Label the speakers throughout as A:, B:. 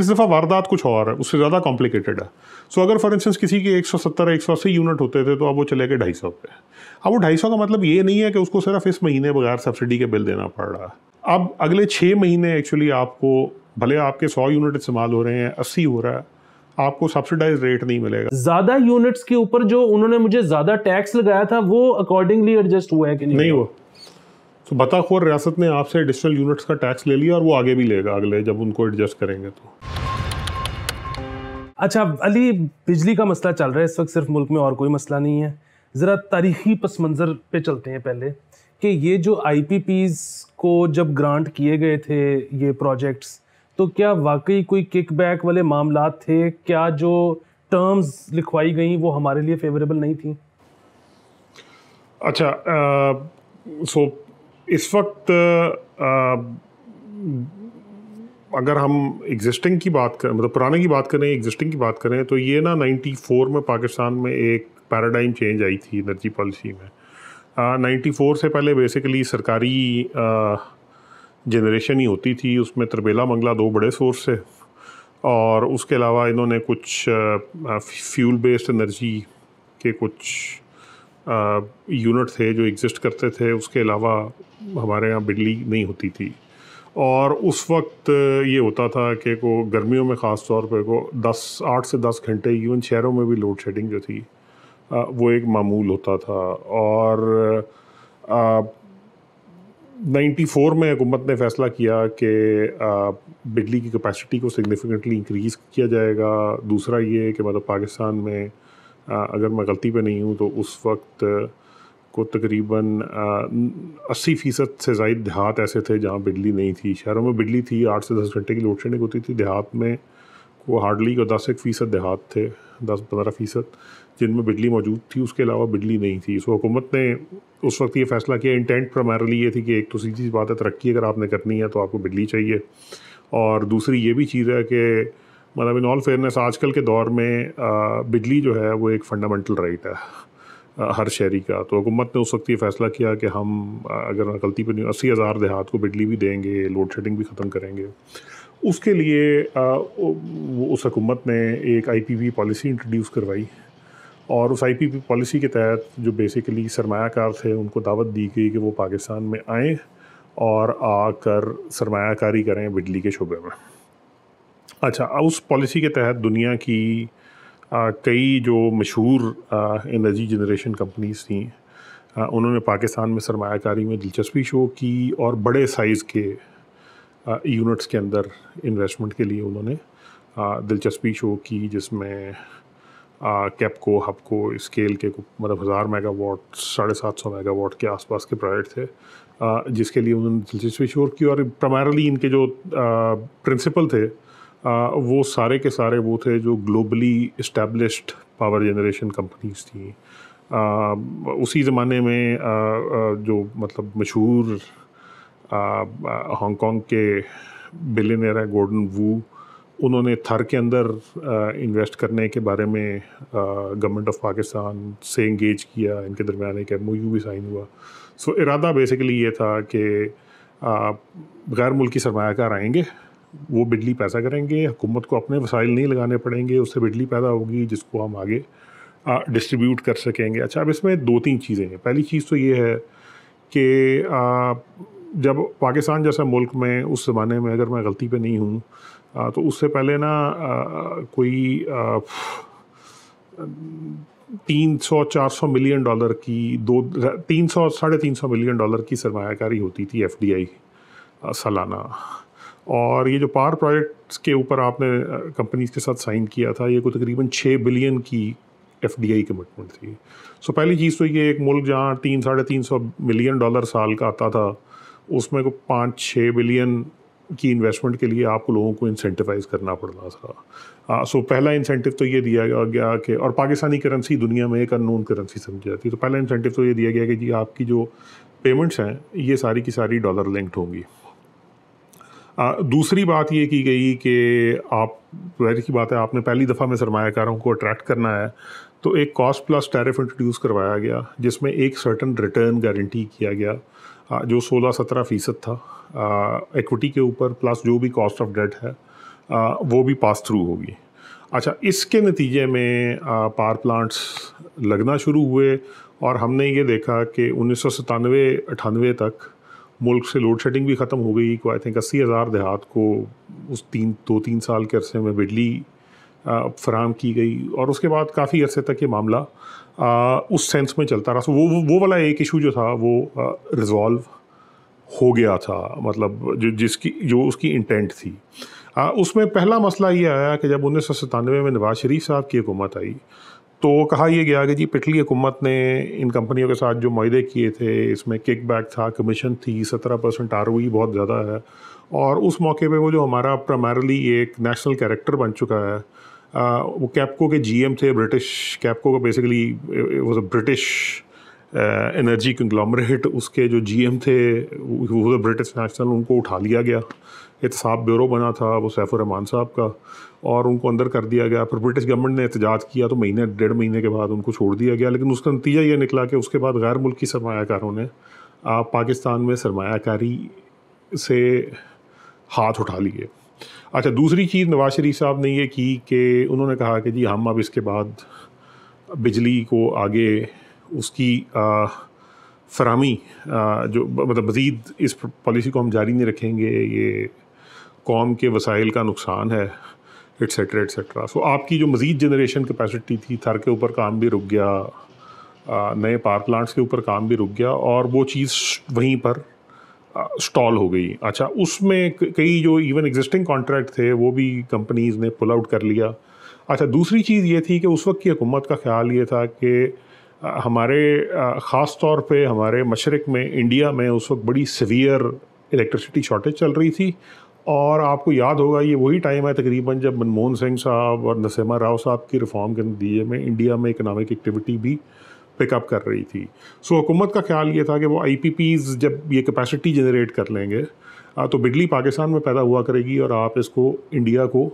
A: इस दफ़ा वारदात कुछ और है उससे ज़्यादा कॉम्प्लिकेटेड है सो अगर फॉर इंस्टेंस किसी के 170 सौ 180 यूनिट होते थे तो अब वो चले गए ढाई सौ पे अब वो ढाई सौ का मतलब ये नहीं है कि उसको सिर्फ इस महीने बगैर सब्सिडी के बिल देना पड़ रहा है अब अगले छः महीने एक्चुअली आपको भले आपके सौ यूनिट इस्तेमाल हो रहे हैं अस्सी हो रहा है आपको सब्सिडाइज रेट नहीं मिलेगा ज्यादा यूनिट्स के ऊपर जो उन्होंने मुझे ज्यादा टैक्स लगाया था वो अकॉर्डिंगली एडजस्ट हुआ है कि नहीं, नहीं हुआ तो बताखोर रियासत ने आपसे एडिशनल यूनिट्स का टैक्स ले लिया और वो आगे भी लेगा अगले जब उनको एडजस्ट करेंगे तो
B: अच्छा अली बिजली का मसला चल रहा है इस वक्त सिर्फ मुल्क में और कोई मसला नहीं है ज़रा तारीखी पस मंज़र पे चलते हैं पहले कि ये जो आई को जब ग्रांट किए गए थे ये प्रोजेक्ट्स तो क्या वाकई कोई किकबैक वाले मामला थे क्या जो टर्म्स लिखवाई गई वो हमारे लिए फेवरेबल नहीं थी
A: अच्छा आ, सो इस वक्त आ, अगर हम एग्जिस्टिंग की बात करें मतलब पुराने की बात करें एग्जिस्टिंग की बात करें तो ये ना 94 में पाकिस्तान में एक पैराडाइम चेंज आई थी एनर्जी पॉलिसी में नाइन्टी फोर से पहले बेसिकली सरकारी जनरेशन ही होती थी उसमें तरबेला मंगला दो बड़े सोर्स थे और उसके अलावा इन्होंने कुछ फ्यूल बेस्ड एनर्जी के कुछ यूनिट थे जो एग्जिस्ट करते थे उसके अलावा हमारे यहाँ बिजली नहीं होती थी और उस वक्त ये होता था कि को गर्मियों में ख़ास तौर पर को दस आठ से दस घंटे इवन शहरों में भी लोड शेडिंग जो थी वो एक मामूल होता था और नाइन्टी फोर में हुकूमत ने फैसला किया कि बिजली की कैपेसिटी को सिग्निफिकेंटली इंक्रीज़ किया जाएगा दूसरा ये कि मतलब पाकिस्तान में अगर मैं गलती पे नहीं हूँ तो उस वक्त को तकरीबन अस्सी फ़ीसद से ज़ायद देहात ऐसे थे जहाँ बिजली नहीं थी शहरों में बिजली थी आठ से दस घंटे की लोड शेडिंग होती थी देहात में को हार्डली को दस एक फ़ीसद देहात थे दस पंद्रह फ़ीसद जिनमें बिजली मौजूद थी उसके अलावा बिजली नहीं थी सो हुकूमत ने उस वक्त ये फ़ैसला किया इंटेंट प्रमारली ये थी कि एक तो सीधी सी बात है तरक्की अगर आपने करनी है तो आपको बिजली चाहिए और दूसरी ये भी चीज़ है कि मतलब इन ऑल फेयरनेस आजकल के दौर में बिजली जो है वो एक फंडामेंटल राइट है हर शहरी का तो हुकूमत ने उस वक्त ये फैसला किया कि हम अगर गलती पर नहीं अस्सी हज़ार देहात को बिजली भी देंगे लोड शेडिंग भी ख़त्म करेंगे उसके लिए उस हकूमत ने एक आई पॉलिसी इंट्रोड्यूस करवाई और उस आई पॉलिसी के तहत जो बेसिकली सरमाकार थे उनको दावत दी गई कि वो पाकिस्तान में आएँ और आकर सरमाकारी करें बिजली के शुबे में अच्छा उस पॉलिसी के तहत दुनिया की आ, कई जो मशहूर एनर्जी जनरेशन कंपनीज थी आ, उन्होंने पाकिस्तान में सरमाकारी में दिलचस्पी शो की और बड़े साइज़ के यूनिट्स के अंदर इन्वेस्टमेंट के लिए उन्होंने दिलचस्पी शो की जिसमें कैपको हपको स्केल के मतलब हज़ार मेगावाट साढ़े सात सौ मेगावाट के आसपास के प्रोजेक्ट थे आ, जिसके लिए उन्होंने दिलचस्पी शोर की और प्रमारली इनके जो प्रिंसिपल थे वो सारे के सारे वो थे जो globally established power generation companies थी उसी ज़माने में जो मतलब मशहूर हांगकॉन्ग के बिलियनर है गोल्डन वू उन्होंने थर के अंदर इन्वेस्ट करने के बारे में गवर्नमेंट ऑफ पाकिस्तान से इंगेज किया इनके दरमियान एक एम भी साइन हुआ सो इरादा बेसिकली ये था कि गैर मुल्की सरमाकार आएंगे वो बिजली पैसा करेंगे हुकूमत को अपने वसाइल नहीं लगाने पड़ेंगे उससे बिजली पैदा होगी जिसको हम आगे डिस्ट्रीब्यूट कर सकेंगे अच्छा अब इसमें दो तीन चीज़ें हैं पहली चीज़ तो ये है कि जब पाकिस्तान जैसा मुल्क में उस ज़माने में अगर मैं गलती पे नहीं हूँ तो उससे पहले ना आ, कोई तीन सौ चार सौ मिलियन डॉलर की दो तीन सौ साढ़े तीन सौ मिलियन डॉलर की सरमाकारी होती थी एफ सालाना और ये जो पावर प्रोजेक्ट्स के ऊपर आपने कंपनीज के साथ साइन किया था ये को तकरीबन छः बिलियन की एफ डी आई कमिटमेंट थी सो पहली चीज़ तो ये एक मुल्क जहाँ तीन साढ़े तीन सौ मिलियन डॉलर साल का आता था उसमें को पाँच छः बिलियन की इन्वेस्टमेंट के लिए आप लोगों को इंसेंटिवाइज करना पड़ रहा था सो पहला इंसेंटिव तो ये दिया गया कि और पाकिस्तानी करेंसी दुनिया में एक अननोन करेंसी समझी जाती है तो पहला इंसेंटिव तो ये दिया गया कि जी आपकी जो पेमेंट्स हैं ये सारी की सारी डॉलर लिंक्ड होंगी दूसरी बात ये की गई कि आप वैर की बात है आपने पहली दफ़ा में सरमाकारों को अट्रैक्ट करना है तो एक कॉस्ट प्लस टैरिफ इंट्रोड्यूस करवाया गया जिसमें एक सर्टन रिटर्न गारंटी किया गया जो 16-17 फ़ीसद था इक्विटी के ऊपर प्लस जो भी कॉस्ट ऑफ डेट है आ, वो भी पास थ्रू होगी अच्छा इसके नतीजे में पावर प्लांट्स लगना शुरू हुए और हमने ये देखा कि उन्नीस सौ तक मुल्क से लोड शेडिंग भी ख़त्म हो गई को आई थिंक अस्सी हज़ार देहात को उस तीन दो तीन साल के अरसे में बिजली फराहम की गई और उसके बाद काफ़ी अरसे तक ये मामला आ, उस सेंस में चलता रहा सो वो वो, वो वाला एक इशू जो था वो रिजॉल्व हो गया था मतलब जो जिसकी जो उसकी इंटेंट थी आ, उसमें पहला मसला ये आया कि जब उन्नीस सौ सतानवे में नवाज शरीफ साहब की हुकूमत आई तो कहा यह गया कि जी पिछली हुकूमत ने इन कंपनियों के साथ जो माहे किए थे इसमें किक बैक था कमीशन थी सत्रह परसेंट आर e बहुत ज़्यादा है और उस मौके पे वो जो हमारा प्राइमरली एक नेशनल कैरेक्टर बन चुका है आ, वो कैपको के जीएम थे ब्रिटिश कैपको का basically was a British energy conglomerate उसके जो जीएम थे वो ब्रिटिश नेशनल उनको उठा लिया गया एहतसाब ब्यूरो बना था वो सैफुररहमान साहब का और उनको अंदर कर दिया गया फिर ब्रिटिश गवर्नमेंट ने एहतजाज किया तो महीने डेढ़ महीने के बाद उनको छोड़ दिया गया लेकिन उसका नतीजा ये निकला कि उसके बाद गैर मुल्की सरमाकारों ने आप पाकिस्तान में सरमाकारी से हाथ उठा लिए अच्छा दूसरी चीज़ नवाज शरीफ साहब ने ये की कि उन्होंने कहा कि जी हम अब इसके बाद बिजली को आगे उसकी आ, फरामी जो मतलब मज़ीद इस पॉलिसी को हम जारी नहीं रखेंगे ये कौम के वसाइल का नुकसान है एट्सट्रा एट्सट्रा सो आपकी जो मज़ीद जनरेशन कैपेसिटी थी थर के ऊपर काम भी रुक गया नए पावर प्लांट्स के ऊपर काम भी रुक गया और वो चीज़ वहीं पर स्टॉल हो गई अच्छा उसमें कई जो इवन एग्जिस्टिंग कॉन्ट्रैक्ट थे वो भी कंपनीज़ ने पुल आउट कर लिया अच्छा दूसरी चीज़ ये थी कि उस वक्त की हुकूमत का ख्याल ये था कि हमारे ख़ास तौर पे हमारे मशरक़ में इंडिया में उस वक्त बड़ी सीवियर इलेक्ट्रिसिटी शॉर्टेज चल रही थी और आपको याद होगा ये वही टाइम है तकरीबन जब मनमोहन सिंह साहब और नसीमा राव साहब की रिफॉर्म के नतीजे में इंडिया में इकनॉमिक एक्टिविटी भी पिकअप कर रही थी सो so, हुकूमत का ख्याल ये था कि वो आई जब ये कैपेसिटी जनरेट कर लेंगे तो बिजली पाकिस्तान में पैदा हुआ करेगी और आप इसको इंडिया को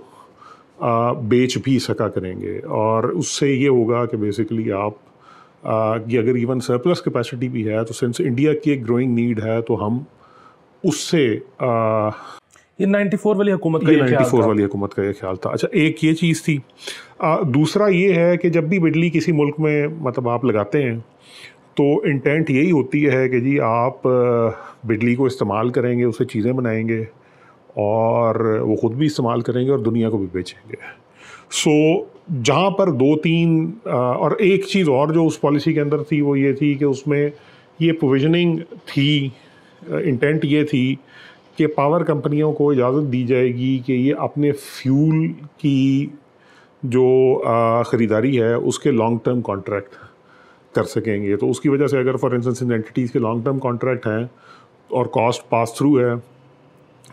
A: बेच भी सका करेंगे और उससे ये होगा कि बेसिकली आप आ, कि अगर इवन सरप्लस कैपेसिटी भी है तो सिंस इंडिया की एक ग्रोइंग नीड है तो हम उससे आ, ये 94 वाली हुकूमत का ये 94 वाली हुकूमत का ये ख्याल था अच्छा एक ये चीज़ थी आ, दूसरा ये है कि जब भी बिजली किसी मुल्क में मतलब आप लगाते हैं तो इंटेंट यही होती है कि जी आप बिजली को इस्तेमाल करेंगे उसे चीज़ें बनाएंगे और वो ख़ुद भी इस्तेमाल करेंगे और दुनिया को भी बेचेंगे सो so, जहाँ पर दो तीन और एक चीज़ और जो उस पॉलिसी के अंदर थी वो ये थी कि उसमें ये प्रोविजनिंग थी इंटेंट ये थी कि पावर कंपनियों को इजाज़त दी जाएगी कि ये अपने फ्यूल की जो ख़रीदारी है उसके लॉन्ग टर्म कॉन्ट्रैक्ट कर सकेंगे तो उसकी वजह से अगर फॉर इंस्टेंस इन एंटिटीज़ के लॉन्ग टर्म कॉन्ट्रैक्ट हैं और कॉस्ट पास थ्रू है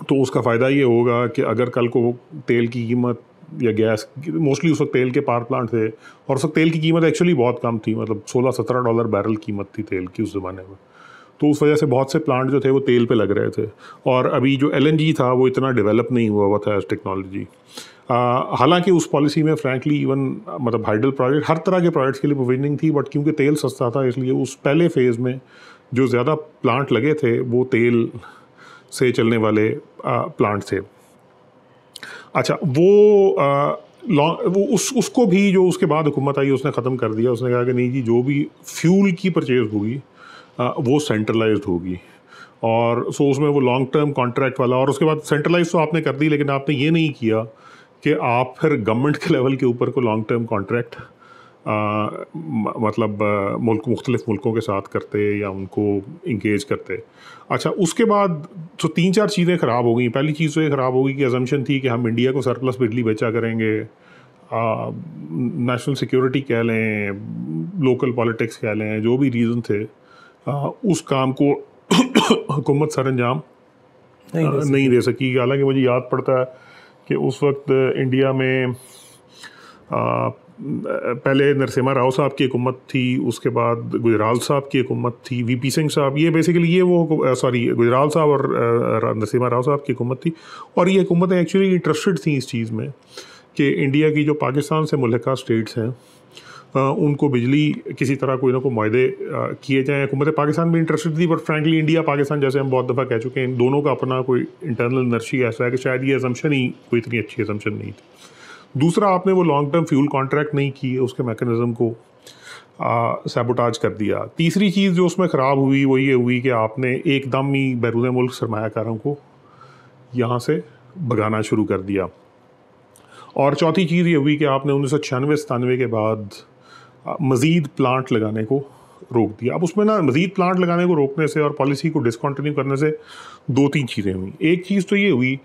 A: तो उसका फ़ायदा ये होगा कि अगर कल को तेल की कीमत या गैस मोस्टली उस वक्त तेल के पावर प्लांट थे और उस वक्त तेल की कीमत एक्चुअली बहुत कम थी मतलब सोलह सत्रह डॉलर बैरल कीमत थी तेल की उस ज़माने में तो उस वजह से बहुत से प्लांट जो थे वो तेल पे लग रहे थे और अभी जो एल था वो इतना डेवलप नहीं हुआ हुआ था एज टेक्नोलॉजी हालांकि उस पॉलिसी में फ्रैंकली इवन मतलब हाइडल प्रोजेक्ट हर तरह के प्रोजेक्ट्स के लिए प्रोविजनिंग थी बट क्योंकि तेल सस्ता था इसलिए उस पहले फेज़ में जो ज़्यादा प्लांट लगे थे वो तेल से चलने वाले प्लांट थे अच्छा वो आ, वो उस उसको भी जो उसके बाद हुकूमत आई उसने ख़त्म कर दिया उसने कहा कि नहीं जी जो भी फ्यूल की परचेज़ होगी वो सेंट्रलाइज होगी और सो उसमें वो लॉन्ग टर्म कॉन्ट्रैक्ट वाला और उसके बाद सेंट्रलाइज तो आपने कर दी लेकिन आपने ये नहीं किया कि आप फिर गवर्नमेंट के लेवल के ऊपर को लॉन्ग टर्म कॉन्ट्रैक्ट मतलब मुल्क मुख्तलिफ मुल्कों के साथ करते या उनको इंगेज करते अच्छा उसके बाद तो तीन चार चीज़ें ख़राब तो हो गई पहली चीज़ तो ये ख़राब होगी कि एजम्पन थी कि हम इंडिया को सरप्लस बिजली बेचा करेंगे नेशनल सिक्योरिटी कह लें लोकल पॉलिटिक्स कह लें जो भी रीज़न थे उस काम को हुकूमत सर अंजाम नहीं, दे नहीं दे सकी हालांकि मुझे याद पड़ता है कि उस वक्त इंडिया में आ, पहले नरसिम्हा राव साहब की हुकूमत थी उसके बाद गुजराल साहब की हुकूमत थी वी पी सिंह साहब ये बेसिकली ये वो सॉरी गुजराल साहब और नरसिम्हा राव साहब की हुकूमत थी और ये हुकूमतें एक्चुअली इंटरेस्टेड थी इस चीज़ में कि इंडिया की जो पाकिस्तान से मुलका स्टेट्स हैं उनको बिजली किसी तरह कोई ना कोई माहे किए जाएँ हुकूमत पाकिस्तान भी इंटरेस्टेड थी बट फ्रेंकली इंडिया पाकिस्तान जैसे हम बहुत दफ़ा कह चुके हैं दोनों का अपना कोई इंटरनल नर्शी ऐसा है कि शायद ये एजम्पन ही कोई इतनी अच्छी एजम्पन नहीं थी दूसरा आपने वो लॉन्ग टर्म फ्यूल कॉन्ट्रैक्ट नहीं किए उसके मैकेनिज़म को सेबोटाज कर दिया तीसरी चीज़ जो उसमें ख़राब हुई वो ये हुई कि आपने एकदम ही बैरून मुल्क सरमाकारों को यहाँ से भगाना शुरू कर दिया और चौथी चीज़ ये हुई कि आपने उन्नीस सौ छियानवे सतानवे के बाद मज़ीद प्लांट लगाने को रोक दिया अब उसमें ना मज़ीद प्लांट लगाने को रोकने से और पॉलिसी को डिसकन्टिन्यू करने से दो तीन चीज़ें हुई एक चीज़ तो ये हुई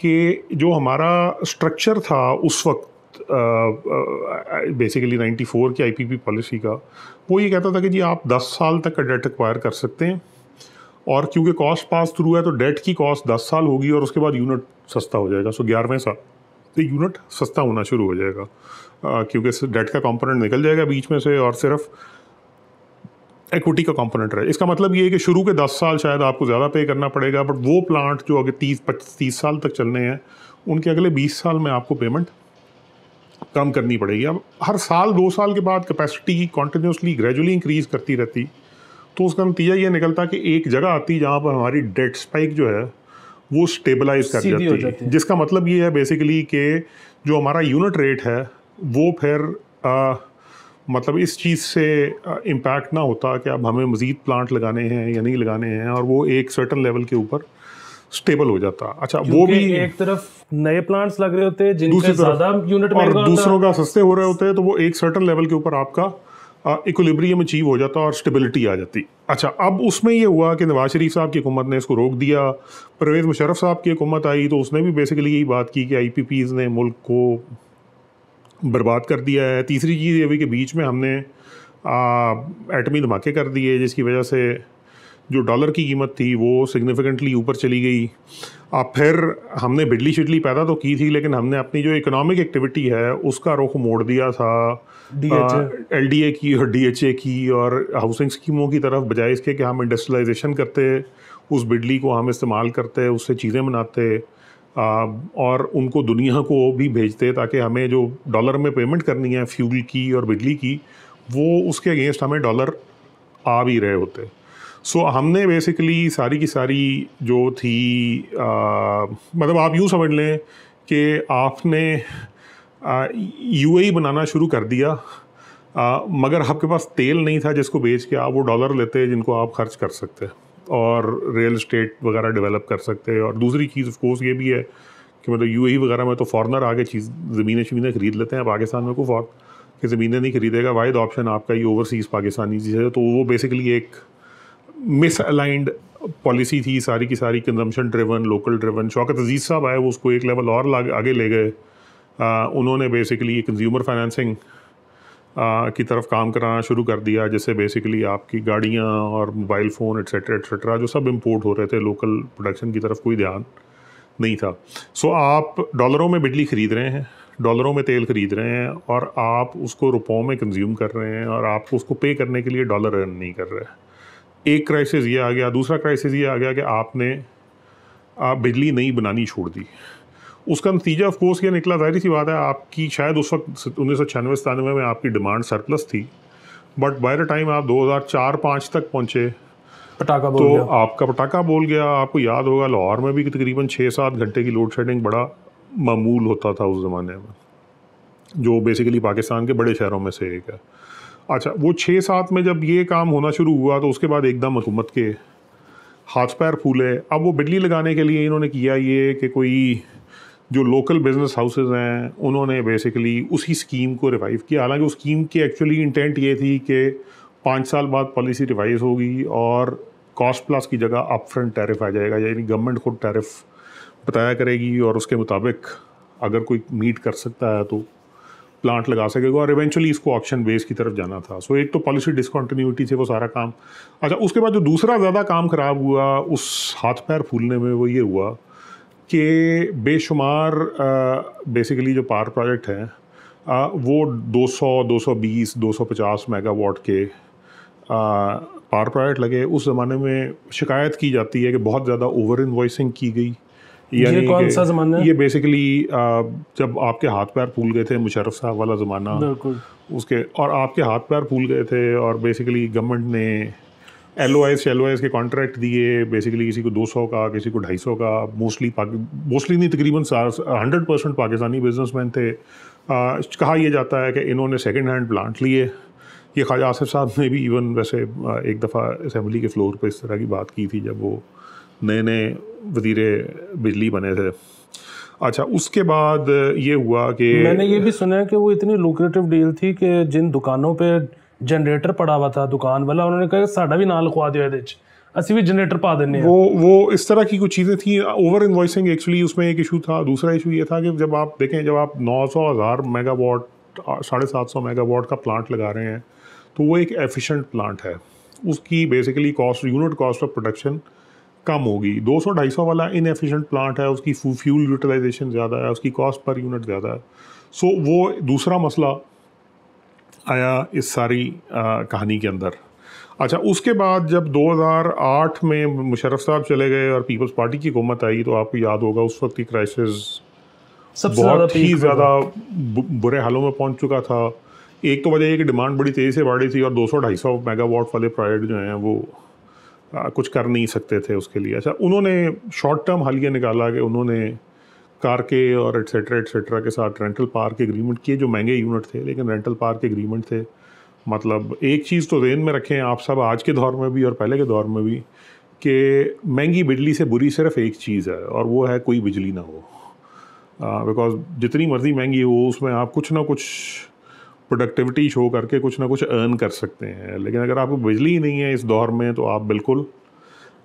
A: कि जो हमारा स्ट्रक्चर था उस वक्त बेसिकली नाइन्टी फोर की आईपीपी पॉलिसी का वो ये कहता था कि जी आप दस साल तक का डेट एक्वायर कर सकते हैं और क्योंकि कॉस्ट पास थ्रू है तो डेट की कॉस्ट दस साल होगी और उसके बाद यूनिट सस्ता हो जाएगा सो ग्यारहवें साल तो यूनिट सस्ता होना शुरू हो जाएगा क्योंकि डेट का कंपोनेंट निकल जाएगा बीच में से और सिर्फ एक्विटी का कंपोनेंट रहे इसका मतलब ये है कि शुरू के दस साल शायद आपको ज़्यादा पे करना पड़ेगा बट वो प्लांट जो अगर तीस पच्चीस तीस साल तक चलने हैं उनके अगले बीस साल में आपको पेमेंट कम करनी पड़ेगी अब हर साल दो साल के बाद कैपेसिटी कॉन्टीन्यूसली ग्रेजुअली इंक्रीज़ करती रहती तो उसका नतीजा ये निकलता कि एक जगह आती जहाँ पर हमारी डेट स्पाइक जो है वो स्टेबलाइज कर जाती है जिसका मतलब ये है बेसिकली कि जो हमारा यूनिट रेट है वो फिर आ, मतलब इस चीज़ से इम्पैक्ट ना होता कि अब हमें मज़ीद प्लांट लगाने हैं या नहीं लगाने हैं और वो एक सर्टन लेवल के ऊपर स्टेबल हो जाता अच्छा वो भी
B: एक तरफ नए प्लांट्स लग रहे होते हैं ज़्यादा यूनिट और दूसरों
A: का सस्ते हो रहे होते हैं तो वो एक सर्टन लेवल के ऊपर आपका इक्वलिब्रियम अचीव हो जाता और स्टेबिलिटी आ जाती अच्छा अब उसमें ये हुआ कि नवाज शरीफ साहब की हुकूमत ने इसको रोक दिया परवेज़ मुशरफ साहब की हुकूमत आई तो उसने भी बेसिकली यही बात की कि आई ने मुल्क को बर्बाद कर दिया है तीसरी चीज़ ये हुई कि बीच में हमने एटमी धमाके कर दिए जिसकी वजह से जो डॉलर की कीमत थी वो सिग्निफिकेंटली ऊपर चली गई अब फिर हमने बिडली शिडली पैदा तो की थी लेकिन हमने अपनी जो इकोनॉमिक एक्टिविटी है उसका रुख मोड़ दिया था एल डी ए की और डी एच ए की और हाउसिंग स्कीमों की तरफ बजाय इसके कि हम इंडस्ट्रियलाइजेशन करते उस बिडली को हम इस्तेमाल करते उससे चीज़ें बनाते Um, और उनको दुनिया को भी भेजते ताकि हमें जो डॉलर में पेमेंट करनी है फ्यूल की और बिजली की वो उसके अगेंस्ट हमें डॉलर आ भी रहे होते सो so, हमने बेसिकली सारी की सारी जो थी आ, uh, मतलब आप यूँ समझ लें कि आपने यूएई uh, e बनाना शुरू कर दिया आ, uh, मगर आपके पास तेल नहीं था जिसको बेच के आप वो डॉलर लेते जिनको आप खर्च कर सकते हैं और रियल इस्टेट वगैरह डेवलप कर सकते हैं और दूसरी चीज़ ऑफ कोर्स ये भी है कि मतलब यू वगैरह में तो फॉरनर आगे चीज़ ज़मीनें शमीनें खरीद लेते हैं पाकिस्तान में को फॉर कि ज़मीनें नहीं खरीदेगा वाइद ऑप्शन आपका ये ओवरसीज़ पाकिस्तानी चीज़ है तो वो बेसिकली एक मिसअलाइंड पॉलिसी थी सारी की सारी consumption driven local driven Shaukat Aziz sahab आए वो उसको एक लेवल और आगे ले गए उन्होंने बेसिकली कंज्यूमर फाइनेंसिंग की तरफ काम करना शुरू कर दिया जैसे बेसिकली आपकी गाड़ियाँ और मोबाइल फ़ोन एट्सेट्रा एट्सेट्रा जो सब इम्पोर्ट हो रहे थे लोकल प्रोडक्शन की तरफ कोई ध्यान नहीं था सो आप डॉलरों में बिजली ख़रीद रहे हैं डॉलरों में तेल ख़रीद रहे हैं और आप उसको रुपयों में कंज्यूम कर रहे हैं और आपको उसको पे करने के लिए डॉलर अर्न नहीं कर रहे हैं एक क्राइसिस ये आ गया दूसरा क्राइसिस ये आ गया कि आपने आप बिजली नहीं बनानी छोड़ दी उसका नतीजा ऑफकोर्स ये निकला जाहिर सी बात है आपकी शायद उस वक्त उन्नीस सौ छियानवे सतानवे में आपकी डिमांड सरप्लस थी बट बाय द टाइम आप 2004 5 तक पहुँचे पटाखा बोल तो गया। आपका पटाखा बोल गया आपको याद होगा लाहौर में भी तकरीबन छः सात घंटे की लोड शेडिंग बड़ा मामूल होता था उस ज़माने में जो बेसिकली पाकिस्तान के बड़े शहरों में से एक है अच्छा वो छः सात में जब ये काम होना शुरू हुआ तो उसके बाद एकदम हुकूमत के हाथ पैर फूले अब वो बिजली लगाने के लिए इन्होंने किया ये कि कोई जो लोकल बिजनेस हाउसेज हैं उन्होंने बेसिकली उसी स्कीम को रिवाइव किया हालांकि उस स्कीम की एक्चुअली इंटेंट ये थी कि पाँच साल बाद पॉलिसी रिवाइज होगी और कॉस्ट प्लस की जगह अप फ्रंट टैरिफ आ जाएगा यानी गवर्नमेंट खुद टैरिफ बताया करेगी और उसके मुताबिक अगर कोई मीट कर सकता है तो प्लांट लगा सकेगा और इवेंचुअली इसको ऑप्शन बेस की तरफ जाना था सो so, एक तो पॉलिसी डिसकॉन्टीन्यूटी से वो सारा काम अच्छा उसके बाद जो दूसरा ज़्यादा काम खराब हुआ उस हाथ पैर फूलने में वो ये हुआ कि बेशुमार बेसिकली जो पावर प्रोजेक्ट हैं वो 200, 220, 250 मेगावाट के पावर प्रोजेक्ट लगे उस ज़माने में शिकायत की जाती है कि बहुत ज़्यादा ओवर इन्वॉइसिंग की गई ये कौन सा ज़माना ये बेसिकली जब आपके हाथ पैर फूल गए थे मुशरफ साहब वाला ज़माना उसके और आपके हाथ पैर फूल गए थे और बेसिकली गवर्नमेंट ने L O I L O I के कॉन्ट्रैक्ट दिए बेसिकली किसी को 200 का किसी को 250 का मोस्टली मोस्टली नहीं तकरीबन हंड्रेड परसेंट पाकिस्तानी बिजनेसमैन थे आ, कहा यह जाता है कि इन्होंने सेकेंड हैंड प्लांट लिए ये ख्वाजा आसिफ साहब ने भी इवन वैसे एक दफ़ा असम्बली के फ्लोर पर इस तरह की बात की थी जब वो नए नए वजीर बिजली बने थे अच्छा उसके बाद ये हुआ कि मैंने ये
B: भी सुना है कि वो इतनी लुक्रेटिव डील थी कि जिन दुकानों पे जनरेटर पड़ा हुआ था दुकान वाला उन्होंने कहा साढ़ा भी ना लिखवा ਲਿਖਵਾ ये असं भी जनरेटर पा दें वो वो इस
A: तरह की कुछ चीज़ें थी ओवर इन्वॉइसिंग एक्चुअली उसमें एक इशू था दूसरा इशू ये था कि जब आप देखें जब आप नौ सौ हज़ार मेगावाट साढ़े सात सौ मेगावाट का प्लांट लगा रहे हैं तो वो एक एफिशिएंट प्लांट है उसकी basically cost unit cost of production कम होगी दो सौ ढाई सौ वाला इनएफिशिएंट प्लांट है उसकी फ्यूल यूटिलाइजेशन ज़्यादा है उसकी कॉस्ट पर यूनिट ज़्यादा है सो so, वो दूसरा मसला आया इस सारी आ, कहानी के अंदर अच्छा उसके बाद जब 2008 में मुशरफ साहब चले गए और पीपल्स पार्टी की हुकूमत आई तो आपको याद होगा उस वक्त की क्राइसिस बहुत ही ज़्यादा बुरे हालों में पहुंच चुका था एक तो वजह यह कि डिमांड बड़ी तेज़ी से बढ़ रही थी और 200 250 मेगावाट वाले प्रोजेक्ट जो हैं वो आ, कुछ कर नहीं सकते थे उसके लिए अच्छा उन्होंने शॉर्ट टर्म हल ये निकाला कि उन्होंने कार के और एट्सेट्रा एट्सेट्रा के साथ रेंटल पार्क एग्रीमेंट किए जो महंगे यूनिट थे लेकिन रेंटल पार्क एग्रीमेंट थे मतलब एक चीज़ तो देन में रखें आप सब आज के दौर में भी और पहले के दौर में भी कि महंगी बिजली से बुरी सिर्फ एक चीज़ है और वो है कोई बिजली ना हो बिकॉज uh, जितनी मर्ज़ी महंगी हो उसमें आप कुछ ना कुछ प्रोडक्टिविटी शो करके कुछ ना कुछ अर्न कर सकते हैं लेकिन अगर आपको बिजली ही नहीं है इस दौर में तो आप बिल्कुल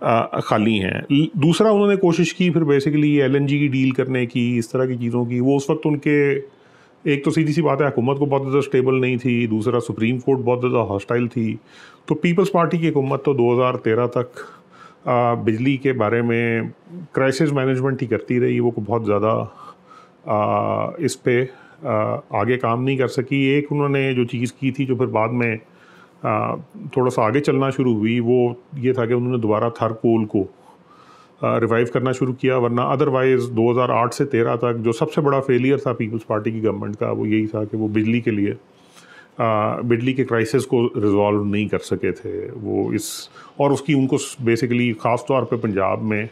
A: खाली हैं दूसरा उन्होंने कोशिश की फिर बेसिकली एल की डील करने की इस तरह की चीज़ों की वो उस वक्त उनके एक तो सीधी सी बात है हुकूमत को बहुत ज़्यादा स्टेबल नहीं थी दूसरा सुप्रीम कोर्ट बहुत ज़्यादा हॉस्टाइल थी तो पीपल्स पार्टी की हुकूमत तो 2013 तक आ, बिजली के बारे में क्राइसिस मैनेजमेंट ही करती रही वो को बहुत ज़्यादा इस पर आगे काम नहीं कर सकी एक उन्होंने जो चीज़ की थी जो फिर बाद में थोड़ा सा आगे चलना शुरू हुई वो ये था कि उन्होंने दोबारा थर कोल को रिवाइव करना शुरू किया वरना अदरवाइज़ 2008 से 13 तक जो सबसे बड़ा फेलियर था पीपल्स पार्टी की गवर्नमेंट का वो यही था कि वो बिजली के लिए बिजली के क्राइसिस को रिजॉल्व नहीं कर सके थे वो इस और उसकी उनको बेसिकली ख़ास तौर पे पंजाब में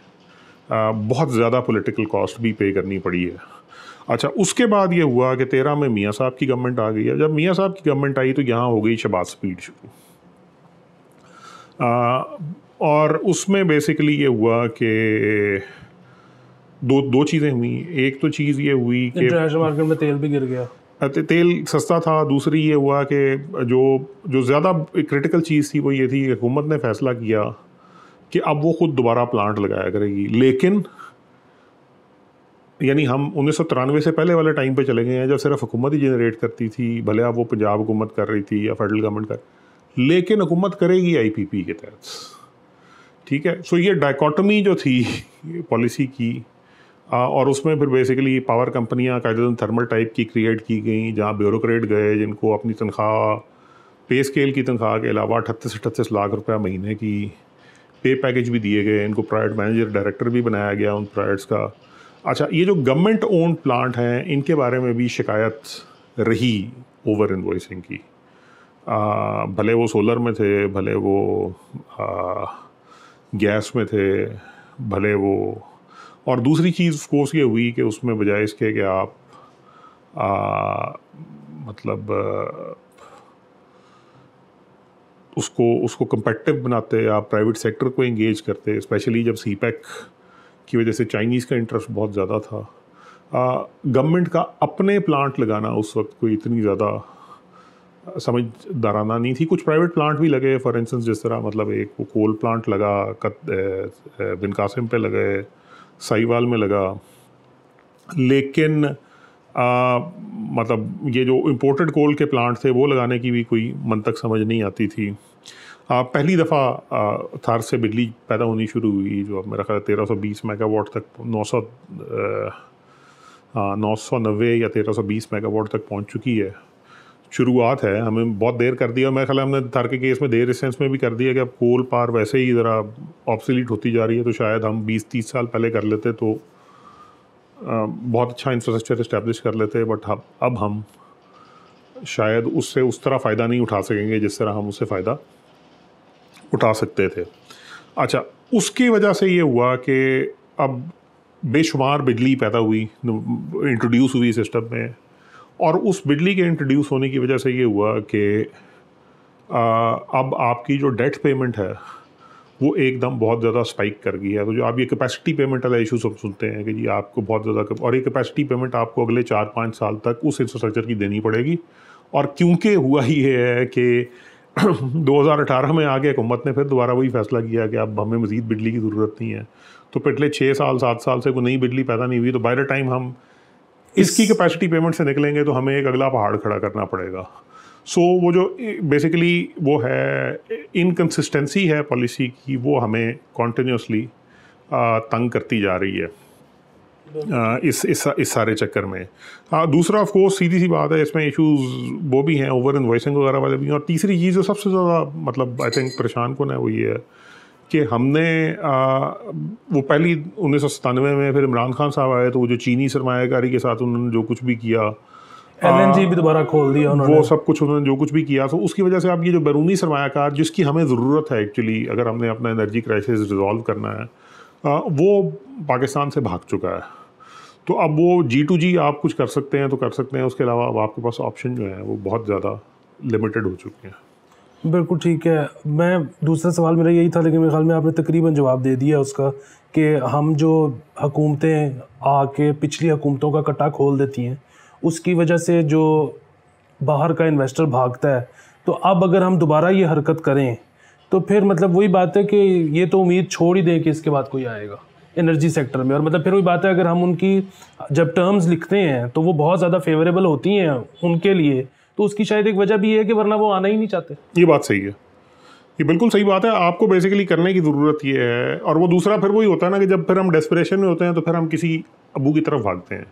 A: बहुत ज़्यादा पॉलिटिकल कॉस्ट भी पे करनी पड़ी है अच्छा उसके बाद ये हुआ कि तेरह में मियाँ साहब की गवर्नमेंट आ गई है जब मियाँ साहब की गवर्नमेंट आई तो यहाँ हो गई शबाज स्पीड शुरू और उसमें बेसिकली ये हुआ कि दो दो चीज़ें हुई एक तो चीज़ ये हुई कि मार्केट
B: में तेल भी गिर गया
A: तेल सस्ता था दूसरी ये हुआ कि जो जो ज़्यादा क्रिटिकल चीज़ थी वो ये थी कि हुकूमत ने फैसला किया कि अब वो खुद दोबारा प्लांट लगाया करेगी लेकिन यानी हम उन्नीस से पहले वाले टाइम पे चले गए हैं जब सिर्फ हुकूमत ही जनरेट करती थी भले आप वो पंजाब हुकूमत कर रही थी या फेडरल गवर्नमेंट कर लेकिन हुकूमत करेगी आईपीपी के तहत ठीक है सो ये डाइकोटमी जो थी पॉलिसी की आ, और उसमें फिर बेसिकली पावर कंपनियां कायदन थर्मल टाइप की क्रिएट की गई जहाँ ब्यूरोक्रेट गए जिनको अपनी तनख्वाह पे स्केल की तनख्वाह के अलावा अठतीस अठतीस लाख रुपया महीने की पे पैकेज भी दिए गए इनको प्राइवेट मैनेजर डायरेक्टर भी बनाया गया उन प्राइवेट्स का अच्छा ये जो गवर्नमेंट ओन प्लांट हैं इनके बारे में भी शिकायत रही ओवर इन्वॉइसिंग की आ, भले वो सोलर में थे भले वो आ, गैस में थे भले वो और दूसरी चीज़ कोर्स ये हुई कि उसमें बजाय इसके कि आप आ, मतलब उसको उसको कंपेटिव बनाते आप प्राइवेट सेक्टर को इंगेज करते स्पेशली जब सी पैक की वजह से चाइनीज़ का इंटरेस्ट बहुत ज़्यादा था गवर्नमेंट का अपने प्लांट लगाना उस वक्त कोई इतनी ज़्यादा समझदाराना नहीं थी कुछ प्राइवेट प्लांट भी लगे फॉर इंस्टेंस जिस तरह मतलब एक वो कोल प्लांट लगा कत बिन कासिम पे लगे साहिवाल में लगा लेकिन आ, मतलब ये जो इम्पोर्टेड कोल के प्लांट थे वो लगाने की भी कोई मन तक समझ नहीं आती थी पहली दफ़ा थार से बिजली पैदा होनी शुरू हुई जो अब मेरा ख्याल तेरह सौ बीस मेगावाट तक नौ सौ नौ सौ नब्बे या तेरह सौ बीस मेगावाट तक पहुंच चुकी है शुरुआत है हमें बहुत देर कर दी और मेरा ख्याल हमने थार के केस में देर इस सेंस में भी कर दिया कि अब कोल पार वैसे ही ज़रा ऑप्सलीट होती जा रही है तो शायद हम बीस तीस साल पहले कर लेते तो बहुत अच्छा इंफ्रास्ट्रक्चर इस्टेब्लिश कर लेते बट अब हम शायद उससे उस तरह फ़ायदा नहीं उठा सकेंगे जिस तरह हम उससे फ़ायदा उठा सकते थे अच्छा उसकी वजह से ये हुआ कि अब बेशुमार बिजली पैदा हुई इंट्रोड्यूस हुई सिस्टम में और उस बिजली के इंट्रोड्यूस होने की वजह से ये हुआ कि अब आपकी जो डेट पेमेंट है वो एकदम बहुत ज़्यादा स्पाइक कर गई है तो जो आप ये कैपेसिटी पेमेंट वाला इशू सब सुनते हैं कि जी आपको बहुत ज़्यादा और ये कैपेसिटी पेमेंट आपको अगले चार पाँच साल तक उस इंफ्रास्ट्रक्चर की देनी पड़ेगी और क्योंकि हुआ ही है कि 2018 में आगे हुकूमत ने फिर दोबारा वही फैसला किया कि अब हमें मज़ीद बिजली की ज़रूरत नहीं है तो पिछले छः साल सात साल से कोई नई बिजली पैदा नहीं हुई तो बाय द टाइम हम इसकी कैपेसिटी पेमेंट से निकलेंगे तो हमें एक अगला पहाड़ खड़ा करना पड़ेगा सो so, वो जो बेसिकली वो है इनकन्सिस्टेंसी है पॉलिसी की वो हमें कॉन्टीन्यूसली तंग करती जा रही है इस इस इस सारे चक्कर में आ, हाँ, दूसरा ऑफ कोर्स सीधी सी बात है इसमें इश्यूज वो भी हैं ओवर इन वॉइसिंग वगैरह वाले भी हैं और तीसरी चीज़ जो सबसे ज़्यादा मतलब आई थिंक परेशान कौन है वो ये है कि हमने आ, वो पहली उन्नीस सौ सतानवे में फिर इमरान खान साहब आए तो वो जो चीनी सरमाकारी के साथ उन्होंने जो कुछ भी किया
B: एलएनजी भी दोबारा खोल दिया उन्होंने वो
A: सब कुछ उन्होंने जो कुछ भी किया तो उसकी वजह से आप ये जो बैरूनी सरमाकार जिसकी हमें ज़रूरत है एक्चुअली अगर हमने अपना एनर्जी क्राइसिस रिजॉल्व करना है आ, वो पाकिस्तान से भाग चुका है तो अब वो जी टू जी आप कुछ कर सकते हैं तो कर सकते हैं उसके अलावा अब आपके पास ऑप्शन जो है वो बहुत ज़्यादा लिमिटेड हो चुके हैं
B: बिल्कुल ठीक है मैं दूसरा सवाल मेरा यही था लेकिन मेरे ख्याल में आपने तकरीबन जवाब दे दिया उसका कि हम जो हुकूमतें आके पिछली हुकूमतों का कटा खोल देती हैं उसकी वजह से जो बाहर का इन्वेस्टर भागता है तो अब अगर हम दोबारा ये हरकत करें तो फिर मतलब वही बात है कि ये तो उम्मीद छोड़ ही दें कि इसके बाद कोई आएगा एनर्जी सेक्टर में और मतलब फिर वही बात है अगर हम उनकी जब टर्म्स लिखते हैं तो वो बहुत ज़्यादा फेवरेबल होती हैं उनके लिए तो उसकी शायद एक वजह भी है कि वरना वो आना ही नहीं चाहते
A: ये बात सही है ये बिल्कुल सही बात है आपको बेसिकली करने की ज़रूरत ये है और वो दूसरा फिर वही होता है ना कि जब फिर हम डेस्परेशन में होते हैं तो फिर हम किसी अबू की तरफ भागते हैं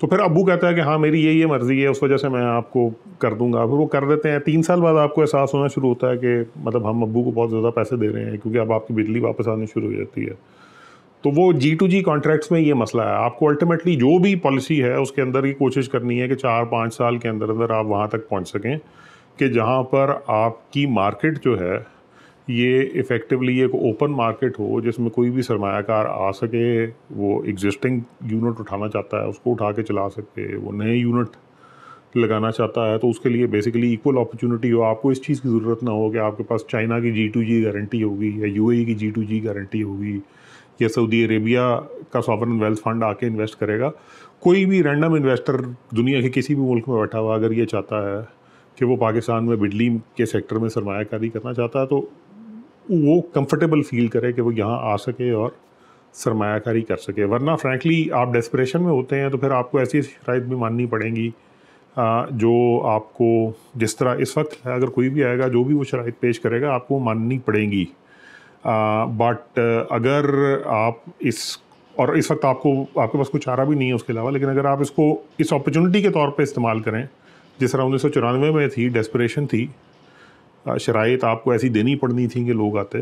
A: तो फिर अबू कहता है कि हाँ मेरी ये ये मर्ज़ी है उस वजह से मैं आपको कर दूंगा फिर वो कर देते हैं तीन साल बाद आपको एहसास होना शुरू होता है कि मतलब हम अबू को बहुत ज़्यादा पैसे दे रहे हैं क्योंकि अब आपकी बिजली वापस आनी शुरू हो जाती है तो वो जी टू जी कॉन्ट्रैक्ट्स में ये मसला है आपको अल्टीमेटली जो भी पॉलिसी है उसके अंदर ये कोशिश करनी है कि चार पाँच साल के अंदर अंदर आप वहाँ तक पहुँच सकें कि जहाँ पर आपकी मार्केट जो है ये इफ़ेक्टिवली एक ओपन मार्केट हो जिसमें कोई भी सरमाकार आ सके वो एग्जिस्टिंग यूनिट उठाना चाहता है उसको उठा के चला सके वो नए यूनिट लगाना चाहता है तो उसके लिए बेसिकली इक्वल अपॉर्चुनिटी हो आपको इस चीज़ की ज़रूरत ना हो कि आपके पास चाइना की जी टू जी गारंटी होगी या यू e की जी टू जी गारंटी होगी या सऊदी अरेबिया का सॉवरन वेल्थ फंड आके इन्वेस्ट करेगा कोई भी रैंडम इन्वेस्टर दुनिया के किसी भी मुल्क में बैठा हुआ अगर ये चाहता है कि वो पाकिस्तान में बिजली के सेक्टर में सरमाकारी करना चाहता है तो वो कंफर्टेबल फील करे कि वो यहाँ आ सके और सरमाकारी कर सके वरना फ्रैंकली आप डेस्परेशन में होते हैं तो फिर आपको ऐसी शराइ भी माननी पड़ेंगी जो आपको जिस तरह इस वक्त अगर कोई भी आएगा जो भी वो शराइ पेश करेगा आपको माननी पड़ेंगी बट अगर आप इस और इस वक्त आपको आपके पास कुछ चारा भी नहीं है उसके अलावा लेकिन अगर आप इसको इस अपॉर्चुनिटी के तौर पे इस्तेमाल करें जिस तरह उन्नीस सौ में थी डेस्परेशन थी शराइत तो आपको ऐसी देनी पड़नी थी कि लोग आते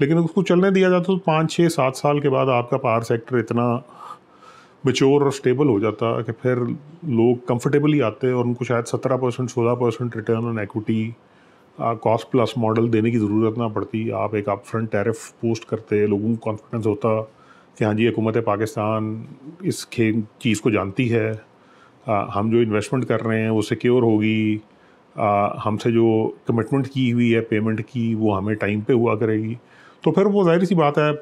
A: लेकिन उसको चलने दिया जाता तो पाँच छः सात साल के बाद आपका पावर सेक्टर इतना बचोर और स्टेबल हो जाता कि फिर लोग कंफर्टेबली आते और उनको शायद सत्रह परसेंट सोलह percent return on equity cost plus model देने की ज़रूरत ना पड़ती आप एक आप फ्रंट टैरिफ पोस्ट करते लोगों को कॉन्फिडेंस होता कि हाँ जी हुकूमत पाकिस्तान इस खे चीज़ को जानती है आ, हम जो इन्वेस्टमेंट कर रहे हैं वो सिक्योर होगी हमसे जो कमिटमेंट की हुई है पेमेंट की वो हमें टाइम पे हुआ करेगी तो फिर वो जाहिर सी बात है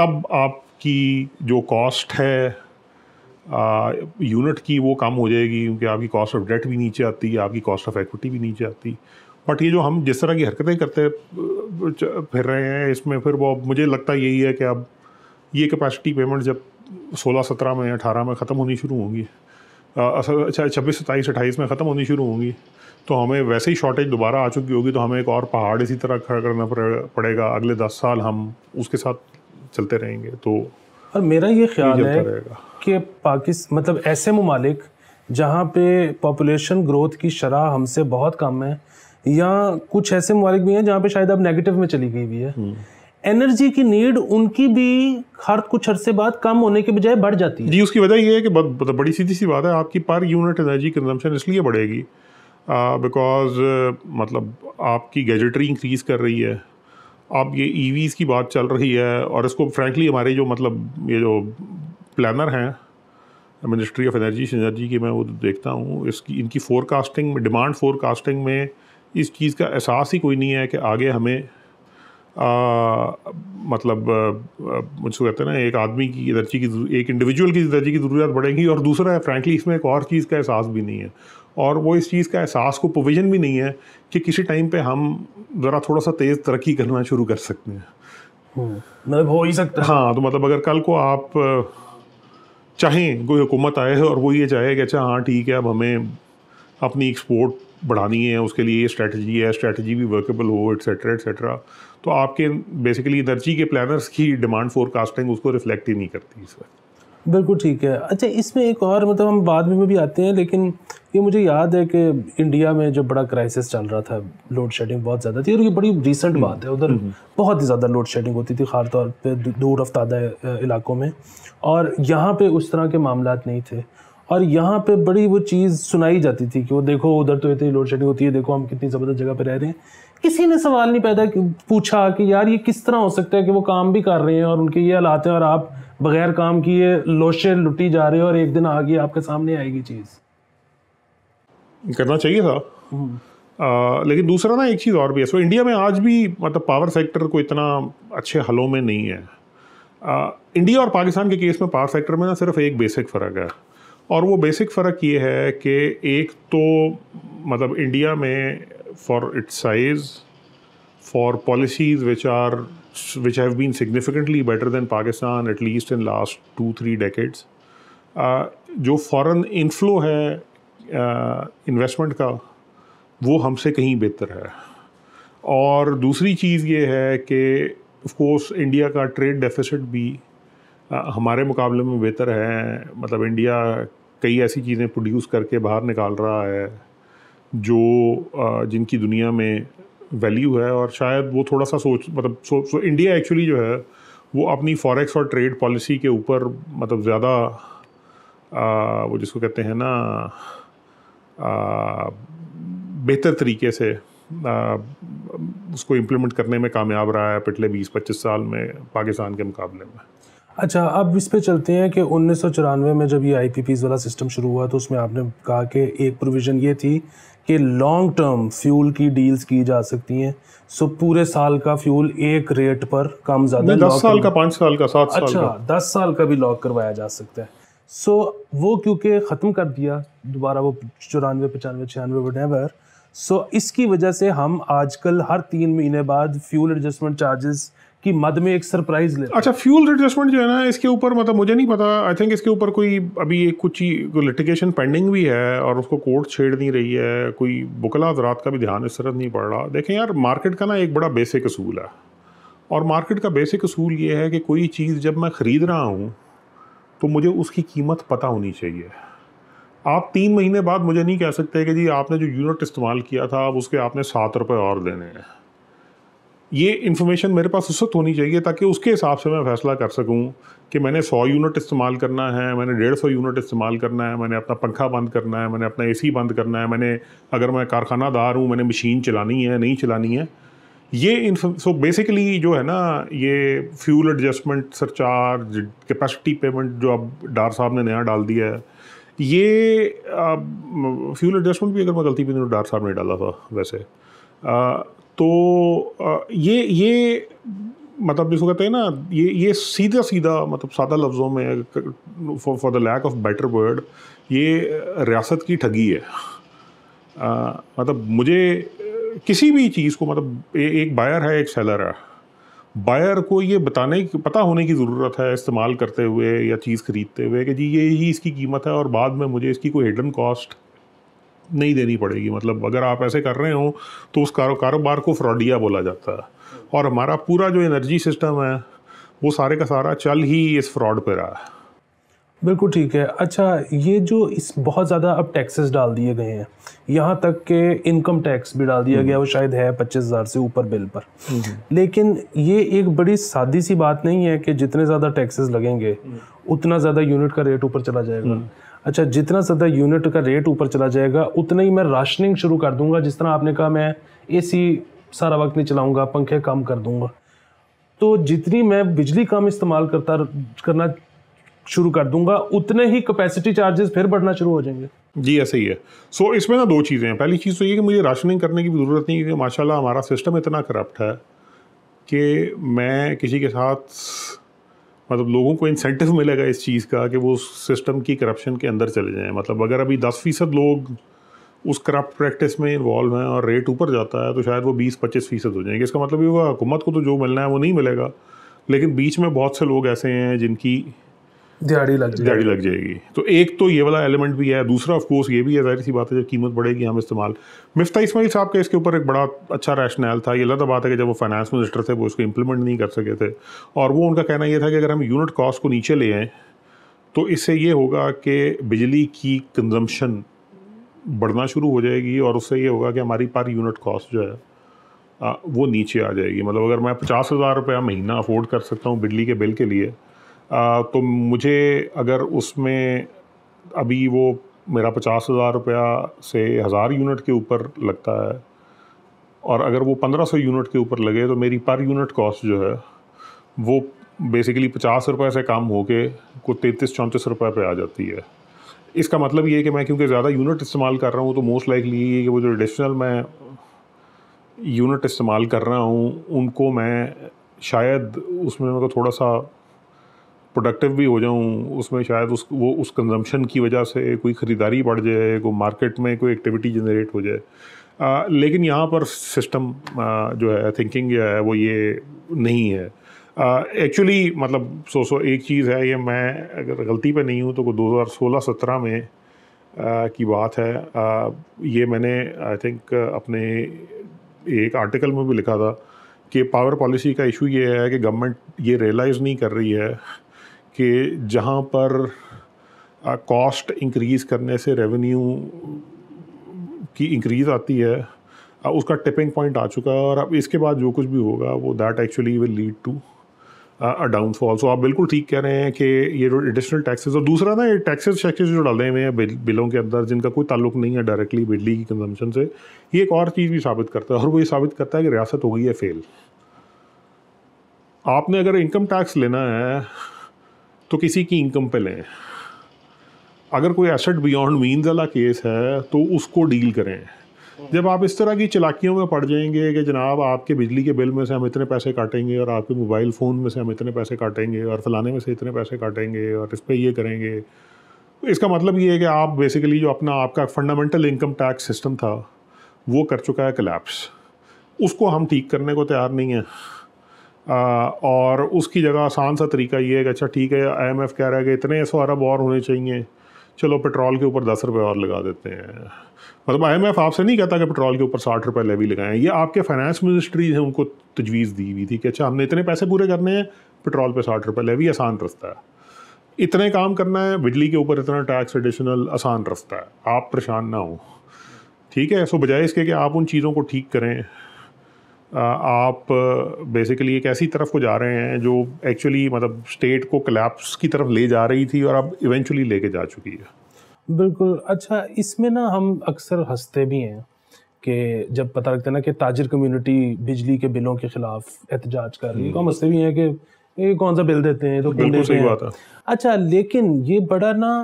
A: तब आपकी जो कॉस्ट है यूनिट की वो कम हो जाएगी क्योंकि आपकी कॉस्ट ऑफ डेट भी नीचे आती है आपकी कॉस्ट ऑफ एक्विटी भी नीचे आती बट ये जो हम जिस तरह की हरकतें करते फिर रहे हैं इसमें फिर वो मुझे लगता यही है कि अब ये कैपेसिटी पेमेंट जब सोलह सत्रह में अठारह में ख़त्म होनी शुरू होंगी अच्छा छब्बीस सत्ताईस अट्ठाईस में ख़त्म होनी शुरू होंगी तो हमें वैसे ही शॉर्टेज दोबारा आ चुकी होगी तो हमें एक और पहाड़ इसी तरह खड़ा करना पड़ेगा अगले दस साल हम उसके साथ चलते रहेंगे तो
B: और मेरा ये ख्याल है कि पाकिस्तान मतलब ऐसे ममालिक जहाँ पे पॉपुलेशन ग्रोथ की शरह हमसे बहुत कम है या कुछ ऐसे ममालिक भी हैं जहाँ पे शायद अब नेगेटिव में चली गई भी है एनर्जी हम्म। की नीड उनकी भी हर कुछ अरसे बाद कम होने के बजाय बढ़ जाती है जी उसकी वजह यह है कि बड़ी सीधी सी बात है आपकी पर यूनिट एनर्जी
A: कंजम्पशन इसलिए बढ़ेगी बिकॉज uh, uh, मतलब आपकी गैजेटरी इंक्रीज़ कर रही है अब ये ई e की बात चल रही है और इसको फ्रेंकली हमारे जो मतलब ये जो प्लानर हैं मिनिस्ट्री ऑफ एनर्जी एनर्जी की मैं वो देखता हूँ इसकी इनकी फोरकास्टिंग में डिमांड फोरकास्टिंग में इस चीज़ का एहसास ही कोई नहीं है कि आगे हमें आ, मतलब मुझसे कहते हैं ना एक आदमी की दर्जी की एक इंडिविजुअल की दर्जी की ज़रूरत बढ़ेगी और दूसरा है फ्रैंकली इसमें एक और चीज़ का एहसास भी नहीं है और वो इस चीज़ का एहसास को प्रोविज़न भी नहीं है कि किसी टाइम पे हम ज़रा थोड़ा सा तेज़ तरक्की करना शुरू कर सकते हैं हम्म, मतलब हो ही सकता है हाँ तो मतलब अगर कल को आप चाहें कोई हुकूमत आए और वो ये चाहे कि अच्छा हाँ ठीक है अब हमें अपनी एक्सपोर्ट बढ़ानी है उसके लिए ये स्ट्रैटेजी है स्ट्रैटेजी भी वर्केबल हो एट्सेट्रा एट्सेट्रा तो आपके बेसिकली एनर्जी के प्लानर्स की डिमांड फोरकास्टिंग उसको रिफ्लेक्ट ही नहीं करती इस वक्त
B: बिल्कुल ठीक है अच्छा इसमें एक और मतलब हम बाद में भी आते हैं लेकिन ये मुझे याद है कि इंडिया में जो बड़ा क्राइसिस चल रहा था लोड शेडिंग बहुत ज़्यादा थी और ये बड़ी रिसेंट हम्म, बात है उधर हम्म, हम्म। बहुत ही ज़्यादा लोड शेडिंग होती थी खास तौर पर दूर अफ्तादा इलाकों में और यहाँ पर उस तरह के मामला नहीं थे और यहाँ पे बड़ी वो चीज़ सुनाई जाती थी कि वो देखो उधर तो इतनी लोड शेडिंग होती है देखो हम कितनी ज़बरदस्त जगह पे रह रहे हैं किसी ने सवाल नहीं पैदा पूछा कि यार ये किस तरह हो सकता है कि वो काम भी कर रहे हैं और उनके ये हालात हैं और आप बगैर काम किए लोशे लुटी जा रहे हो और एक दिन आगे आपके सामने आएगी चीज़
A: करना चाहिए था हम्म। आ, लेकिन दूसरा ना एक चीज़ और भी है सो इंडिया में आज भी मतलब पावर सेक्टर को इतना अच्छे हलों में नहीं है आ, इंडिया और पाकिस्तान के केस में पावर सेक्टर में ना सिर्फ एक बेसिक फ़र्क है और वो बेसिक फ़र्क ये है कि एक तो मतलब इंडिया में for its size for policies which are which have been significantly better than Pakistan at least in last two three decades जो फ़ॉरन इन्फ्लो है इन्वेस्टमेंट uh, का वो हमसे कहीं बेहतर है और दूसरी चीज़ ये है कि ऑफ कोर्स इंडिया का ट्रेड डेफिसिट भी हमारे मुकाबले में बेहतर है मतलब इंडिया कई ऐसी चीज़ें प्रोड्यूस करके बाहर निकाल रहा है जो जिनकी दुनिया में वैल्यू है और शायद वो थोड़ा सा सोच मतलब सो, सो इंडिया एक्चुअली जो है वो अपनी फॉरेक्स और ट्रेड पॉलिसी के ऊपर मतलब ज़्यादा वो जिसको कहते हैं ना बेहतर तरीके से आ, उसको इम्प्लीमेंट करने में कामयाब रहा है पिछले 20-25 साल में पाकिस्तान के मुकाबले में
B: अच्छा अब इस पे चलते हैं कि उन्नीस में जब ये आई वाला सिस्टम शुरू हुआ तो उसमें आपने कहा कि एक प्रोविज़न ये थी कि लॉन्ग टर्म फ्यूल की डील्स की जा सकती हैं सो पूरे साल का फ्यूल एक रेट पर कम ज़्यादा दस साल का पाँच साल का सात अच्छा, दस साल का भी लॉक करवाया जा सकता है सो वो क्योंकि ख़त्म कर दिया दोबारा वो चौरानवे पचानवे छियानवे वट सो इसकी वजह से हम आजकल हर तीन महीने बाद फ्यूल एडजस्टमेंट चार्जेस कि मद में एक सरप्राइज ले अच्छा फ्यूल एडजस्टमेंट जो है ना इसके ऊपर
A: मतलब मुझे नहीं पता आई थिंक इसके ऊपर कोई अभी एक कुछ लिटिगेशन पेंडिंग भी है और उसको कोर्ट छेड़ नहीं रही है कोई बुकला हजरात का भी ध्यान इस तरह नहीं पड़ रहा देखें यार मार्केट का ना एक बड़ा बेसिक असूल है और मार्केट का बेसिक असूल ये है कि कोई चीज़ जब मैं ख़रीद रहा हूँ तो मुझे उसकी कीमत पता होनी चाहिए आप तीन महीने बाद मुझे नहीं कह सकते कि जी आपने जो यूनिट इस्तेमाल किया था अब उसके आपने सात रुपये और देने हैं ये इन्फॉर्मेशन मेरे पास उस वक्त होनी चाहिए ताकि उसके हिसाब से मैं फैसला कर सकूं कि मैंने 100 यूनिट इस्तेमाल करना है मैंने डेढ़ सौ यूनिट इस्तेमाल करना है मैंने अपना पंखा बंद करना है मैंने अपना एसी बंद करना है मैंने अगर मैं कारखानादार हूँ मैंने मशीन चलानी है नहीं चलानी है ये सो बेसिकली जो है ना ये fuel adjustment surcharge capacity payment जो अब डार साहब ने नया डाल दिया है ये फ्यूल एडजस्टमेंट भी अगर मैं गलती भी नहीं डार साहब ने डाला था वैसे आ, तो ये ये मतलब जिसको कहते हैं ना ये ये सीधा सीधा मतलब सादा लफ्ज़ों में for the lack of better word ये रियासत की ठगी है आ, मतलब मुझे किसी भी चीज़ को मतलब ए, एक बायर है एक सेलर है बायर को ये बताने की पता होने की ज़रूरत है इस्तेमाल करते हुए या चीज़ ख़रीदते हुए कि जी ये ही इसकी कीमत है और बाद में मुझे इसकी कोई हिडन कॉस्ट नहीं देनी पड़ेगी मतलब अगर आप ऐसे कर रहे हो तो उस कारो कारोबार को फ्रॉडिया बोला जाता है और हमारा पूरा जो एनर्जी सिस्टम है वो सारे का सारा चल ही इस फ्रॉड पर रहा है
B: बिल्कुल ठीक है अच्छा ये जो इस बहुत ज़्यादा अब टैक्सेस डाल दिए गए हैं यहाँ तक के इनकम टैक्स भी डाल दिया गया वो हम्म। शायद है पच्चीस हज़ार से ऊपर बिल पर हम्म। लेकिन ये एक बड़ी सादी सी बात नहीं है कि जितने ज़्यादा टैक्सेस लगेंगे हम्म। उतना ज़्यादा यूनिट का रेट ऊपर चला जाएगा अच्छा जितना ज़्यादा यूनिट का रेट ऊपर चला जाएगा उतना ही मैं राशनिंग शुरू कर दूंगा जिस तरह आपने कहा मैं एसी सारा वक्त नहीं चलाऊंगा पंखे कम कर दूंगा तो जितनी मैं बिजली कम इस्तेमाल करता करना शुरू कर दूंगा उतने ही कैपेसिटी चार्जेस फिर बढ़ना शुरू हो जाएंगे जी ऐसे ही है सो
A: so, इसमें ना दो चीज़ें हैं पहली चीज़ तो ये कि मुझे राशनिंग करने की ज़रूरत नहीं क्योंकि माशाल्लाह हमारा सिस्टम इतना करप्ट है कि मैं किसी के साथ मतलब लोगों को इंसेंटिव मिलेगा इस चीज़ का कि वो सिस्टम की करप्शन के अंदर चले जाएं मतलब अगर अभी दस फीसद लोग उस करप्ट प्रैक्टिस में इन्वॉल्व हैं और रेट ऊपर जाता है तो शायद वो बीस पच्चीस फीसद हो जाएंगे इसका मतलब ये हुआ हुकूमत को तो जो मिलना है वो नहीं मिलेगा लेकिन बीच में बहुत से लोग ऐसे हैं जिनकी दिहाड़ी लग दिहाड़ी लग जाएगी तो एक तो ये वाला एलिमेंट भी है दूसरा ऑफ कोर्स ये भी है जाहिर सी बात है जब कीमत बढ़ेगी हम इस्तेमाल मिफ्ता इसमाइल साहब का इसके ऊपर एक बड़ा अच्छा रैशनल था ये अलग बात है कि जब वो फाइनेंस मिनिस्टर थे वो इसको इम्प्लीमेंट नहीं कर सके थे और वो उनका कहना यह था कि अगर हम यूनिट कॉस्ट को नीचे ले आएँ तो इससे ये होगा कि बिजली की कंजम्पशन बढ़ना शुरू हो जाएगी और उससे ये होगा कि हमारी पर यूनिट कॉस्ट जो है वो नीचे आ जाएगी मतलब अगर मैं पचास हज़ार रुपया महीना अफोर्ड कर सकता हूँ बिजली के बिल के लिए तो मुझे अगर उसमें अभी वो मेरा पचास हज़ार रुपया से हज़ार यूनिट के ऊपर लगता है और अगर वो पंद्रह सौ यूनिट के ऊपर लगे तो मेरी पर यूनिट कॉस्ट जो है वो बेसिकली पचास रुपये से काम के को तैंतीस चौंतीस रुपये पर आ जाती है इसका मतलब ये है कि मैं क्योंकि ज़्यादा यूनिट इस्तेमाल कर रहा हूँ तो मोस्ट लाइकली ये कि वो जो एडिशनल मैं यूनिट इस्तेमाल कर रहा हूँ उनको मैं शायद उसमें मेरे मतलब को थोड़ा सा प्रोडक्टिव भी हो जाऊँ उसमें शायद उस वो उस कंजम्पशन की वजह से कोई ख़रीदारी बढ़ जाए कोई मार्केट में कोई एक्टिविटी जनरेट हो जाए आ, लेकिन यहाँ पर सिस्टम आ, जो है थिंकिंग जो है वो ये नहीं है एक्चुअली मतलब सो सो एक चीज़ है ये मैं अगर गलती पे नहीं हूँ तो हज़ार 2016-17 में आ, की बात है आ, ये मैंने आई थिंक अपने एक आर्टिकल में भी लिखा था कि पावर पॉलिसी का इशू ये है कि गवर्नमेंट ये रियलाइज़ नहीं कर रही है कि जहाँ पर कॉस्ट इंक्रीज़ करने से रेवेन्यू की इंक्रीज़ आती है उसका टिपिंग पॉइंट आ चुका है और अब इसके बाद जो कुछ भी होगा वो that actually will lead to a downfall so आप बिल्कुल ठीक कह रहे हैं कि ये जो एडिशनल टैक्सेस और दूसरा ना ये टैक्सेस टैक्सेस जो डाले हुए हैं बिल, बिलों के अंदर जिनका कोई ताल्लुक नहीं है डायरेक्टली बिजली की कंजम्पशन से ये एक और चीज़ भी साबित करता है और वो ये साबित करता है कि रियासत हो गई है फेल आपने अगर इनकम टैक्स लेना है तो किसी की इनकम पे लें अगर कोई एसेट बियॉन्ड मीन वाला केस है तो उसको डील करें जब आप इस तरह की चलाकियों में पड़ जाएंगे कि जनाब आपके बिजली के बिल में से हम इतने पैसे काटेंगे और आपके मोबाइल फ़ोन में से हम इतने पैसे काटेंगे और फलाने में से इतने पैसे काटेंगे और इस पर ये करेंगे इसका मतलब ये है कि आप बेसिकली जो अपना आपका फंडामेंटल इनकम टैक्स सिस्टम था वो कर चुका है कलेप्स उसको हम ठीक करने को तैयार नहीं है और उसकी जगह आसान सा तरीका ये है कि अच्छा ठीक है आईएमएफ कह रहा है कि इतने सौ अरब और होने चाहिए चलो पेट्रोल के ऊपर दस रुपये और लगा देते हैं मतलब आई एम एफ आपसे नहीं कहता कि पेट्रोल के ऊपर साठ रुपये लेवी लगाएं ये आपके फाइनेंस मिनिस्ट्री ने उनको तजवीज़ दी हुई थी कि अच्छा हमने इतने पैसे पूरे करने हैं पेट्रोल पर साठ रुपये लेवी आसान रास्ता है इतने काम करना है बिजली के ऊपर इतना टैक्स एडिशनल आसान रास्ता है आप परेशान ना हो ठीक है सो बजाय इसके कि आप उन चीज़ों को ठीक करें आप बेसिकली एक ऐसी तरफ को जा रहे हैं जो एक्चुअली मतलब स्टेट को कलेप्स की तरफ ले जा रही थी और अब इवेंचुअली लेके जा चुकी है
B: बिल्कुल अच्छा इसमें ना हम अक्सर हंसते भी हैं कि जब पता लगता है ना कि ताजर कम्युनिटी बिजली के बिलों के खिलाफ एहतजाज कर रही है तो हम हम्म। हंसते भी हैं कि ये कौन सा बिल देते हैं तो देते हैं बात है अच्छा लेकिन ये बड़ा ना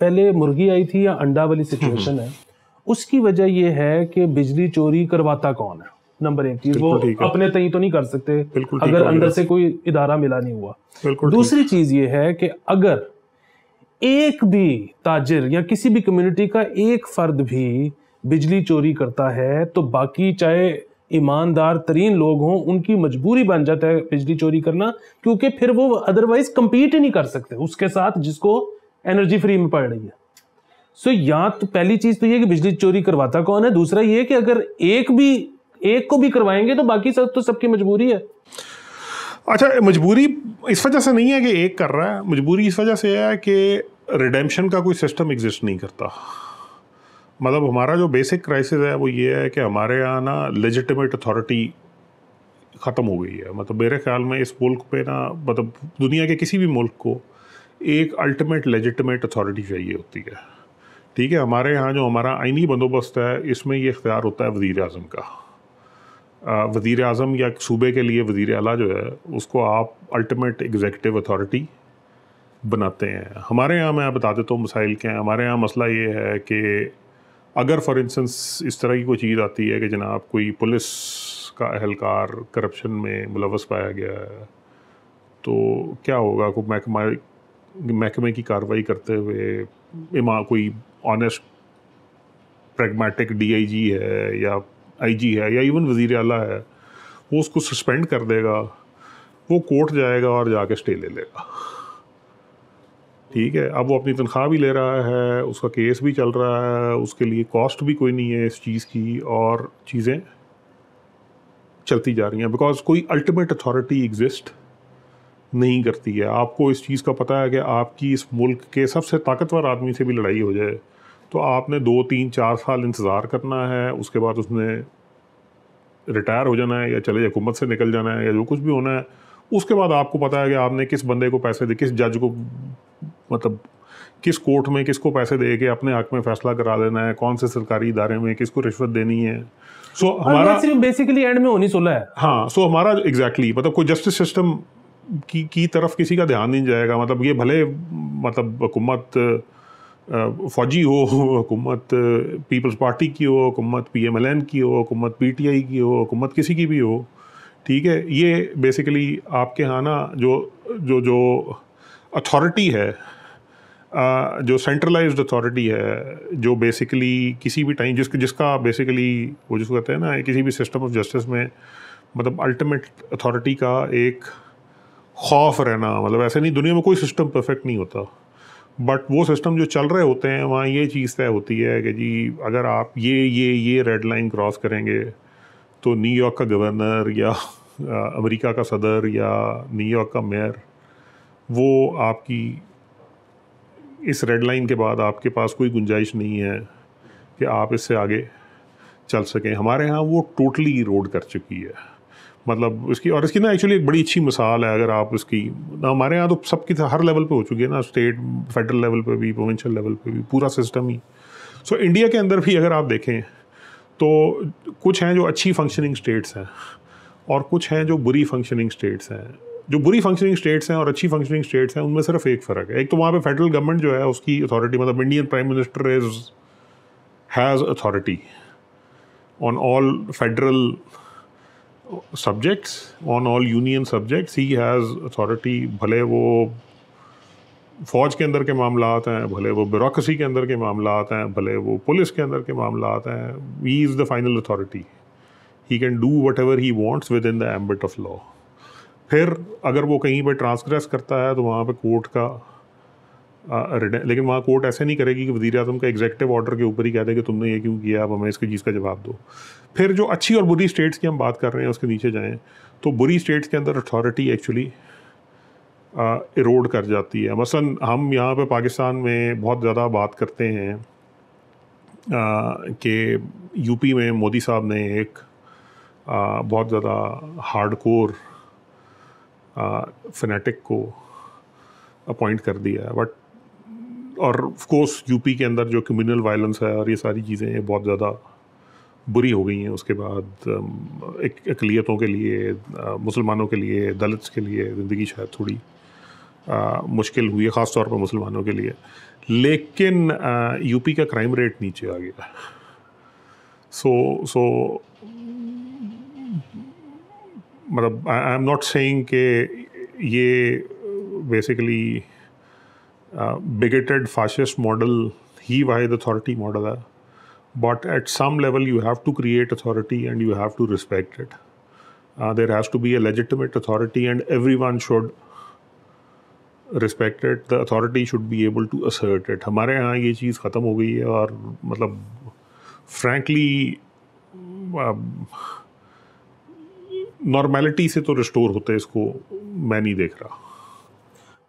B: पहले मुर्गी आई थी या अंडा वाली सिचुएशन है उसकी वजह यह है कि बिजली चोरी करवाता कौन है नंबर एक चीज वो अपने तय तो नहीं कर सकते अगर अंदर से कोई इदारा मिला नहीं हुआ दूसरी चीज ये है कि अगर एक भी ताजिर या किसी भी कम्युनिटी का एक फर्द भी बिजली चोरी करता है तो बाकी चाहे ईमानदार तरीन लोग हों उनकी मजबूरी बन जाता है बिजली चोरी करना क्योंकि फिर वो अदरवाइज कम्पीट ही नहीं कर सकते उसके साथ जिसको एनर्जी फ्री में पड़ रही है सो so, या तो पहली चीज तो ये कि बिजली चोरी करवाता कौन है दूसरा ये कि अगर एक भी एक को भी करवाएंगे तो बाकी सब तो सबकी मजबूरी है अच्छा मजबूरी इस वजह से नहीं है कि एक कर रहा है मजबूरी इस
A: वजह से है कि रिडेम्पशन का कोई सिस्टम एग्जिस्ट नहीं करता मतलब हमारा जो बेसिक क्राइसिस है वो ये है कि हमारे यहाँ ना लेजिटिमेट अथॉरिटी ख़त्म हो गई है मतलब मेरे ख्याल में इस मुल्क पे ना मतलब दुनिया के किसी भी मुल्क को एक अल्टीमेट लेजिटिमेट अथॉरिटी चाहिए होती है ठीक है हमारे यहाँ जो हमारा आइनी बंदोबस्त है इसमें ये इख्तियार होता है वज़ी अजम का वज़ी अजम या सूबे के लिए वज़ी अला जो है उसको आप अल्टीमेट एग्जेक्टिव अथॉरिटी बनाते हैं हमारे यहाँ मैं बता देता हूँ मसाइल के हैं हमारे यहाँ मसला ये है कि अगर फॉर इंस्टेंस इस तरह की कोई चीज़ आती है कि जनाब कोई पुलिस का अहलकार करप्शन में मुलवस पाया गया है तो क्या होगा को महकमा महकमे की कार्रवाई करते हुए इमा कोई ऑनेस्ट प्रेगमेटिक डी है या आईजी है या इवन वजीर अला है वो उसको सस्पेंड कर देगा वो कोर्ट जाएगा और जाके स्टे ले लेगा ठीक है अब वो अपनी तनख्वाह भी ले रहा है उसका केस भी चल रहा है उसके लिए कॉस्ट भी कोई नहीं है इस चीज़ की और चीज़ें चलती जा रही हैं बिकॉज कोई अल्टीमेट अथॉरिटी एग्जिस्ट नहीं करती है आपको इस चीज़ का पता है कि आपकी इस मुल्क के सबसे ताकतवर आदमी से भी लड़ाई हो जाए तो आपने दो तीन चार साल इंतज़ार करना है उसके बाद उसने रिटायर हो जाना है या चले हुकूमत से निकल जाना है या जो कुछ भी होना है उसके बाद आपको पता है कि आपने किस बंदे को पैसे दे किस जज को मतलब किस कोर्ट में किसको पैसे दे के अपने हक में फैसला करा लेना है कौन से सरकारी इदारे में किसको रिश्वत देनी है सो हाँ, so, हमारा सिर्फ
B: बेसिकली एंड में होनी सोलह है
A: हाँ सो so हमारा एग्जैक्टली exactly, मतलब कोई जस्टिस सिस्टम की की तरफ किसी का ध्यान नहीं जाएगा मतलब ये भले मतलब हुकूमत फौजी हो हुकूमत पीपल्स पार्टी की हो हुकूमत पी एम एल एन की हो हुकूमत पी टी आई की हो हुकूमत किसी की भी हो ठीक है ये बेसिकली आपके यहाँ ना जो जो जो अथॉरिटी है जो सेंट्रलाइज्ड अथॉरिटी है जो बेसिकली किसी भी टाइम जिस जिसका बेसिकली वो जिसको कहते हैं ना किसी भी सिस्टम ऑफ जस्टिस में मतलब अल्टीमेट अथॉरिटी का एक खौफ रहना मतलब ऐसे नहीं दुनिया में कोई सिस्टम परफेक्ट नहीं होता बट वो सिस्टम जो चल रहे होते हैं वहाँ ये चीज़ तय होती है कि जी अगर आप ये ये ये रेड लाइन क्रॉस करेंगे तो न्यूयॉर्क का गवर्नर या अमेरिका का सदर या न्यूयॉर्क का मेयर वो आपकी इस रेड लाइन के बाद आपके पास कोई गुंजाइश नहीं है कि आप इससे आगे चल सकें हमारे यहाँ वो टोटली रोड कर चुकी है मतलब इसकी और इसकी ना एक्चुअली एक बड़ी अच्छी मिसाल है अगर आप उसकी ना हमारे यहाँ तो सबकी तो हर लेवल पे हो चुकी है ना स्टेट फेडरल लेवल पे भी प्रोविंशियल लेवल पे भी पूरा सिस्टम ही सो so, इंडिया के अंदर भी अगर आप देखें तो कुछ हैं जो अच्छी फंक्शनिंग स्टेट्स हैं और कुछ हैं जो बुरी फंक्शनिंग स्टेट्स हैं जो बुरी फंक्शनिंग स्टेट्स हैं और अच्छी फंक्शनिंग स्टेट्स हैं उनमें सिर्फ एक फ़र्क है एक तो वहाँ पर फेडरल गवर्नमेंट जो है उसकी अथॉरिटी मतलब Indian prime minister is has authority on all federal subjects on all union subjects he has authority भले वो फौज के अंदर के मामला हैं भले वो ब्यूरोसी के अंदर के मामला हैं भले वो पुलिस के अंदर के मामला हैं he is the final authority he can do whatever he wants within the ambit of law फिर अगर वो कहीं पर ट्रांसग्रेस करता है तो वहाँ पर कोर्ट का लेकिन वहाँ कोर्ट ऐसे नहीं करेगी कि वजीर अजम का एग्जेक्टिव ऑर्डर के ऊपर ही कह दे कि तुमने ये क्यों किया अब हमें इसकी चीज़ का जवाब दो फिर जो अच्छी और बुरी स्टेट्स की हम बात कर रहे हैं उसके नीचे जाएँ तो बुरी स्टेट्स के अंदर अथॉरिटी एक्चुअली इरोड कर जाती है मसलन हम यहाँ पे पाकिस्तान में बहुत ज़्यादा बात करते हैं कि यूपी में मोदी साहब ने एक आ, बहुत ज़्यादा हार्डकोर फैनेटिक को अपॉइंट कर दिया है बट और ऑफ कोर्स यूपी के अंदर जो क्रिमिनल वायलेंस है और ये सारी चीज़ें बहुत ज़्यादा बुरी हो गई हैं उसके बाद um, एक अकलीतों के लिए uh, मुसलमानों के लिए दलित्स के लिए ज़िंदगी शायद थोड़ी आ, uh, मुश्किल हुई है ख़ासतौर पर मुसलमानों के लिए लेकिन आ, uh, यूपी का क्राइम रेट नीचे आ गया सो सो मतलब आई एम नॉट सेइंग कि ये basically bigoted uh, fascist model ही वाहिद अथॉरिटी मॉडल है but at some level you have to create authority and you have to respect it there has to be a authority and every one should respect it the authority should be able to assert it हमारे यहाँ ये चीज़ ख़त्म हो गई है और मतलब frankly normality uh, से तो रिस्टोर होते इसको मैं नहीं देख रहा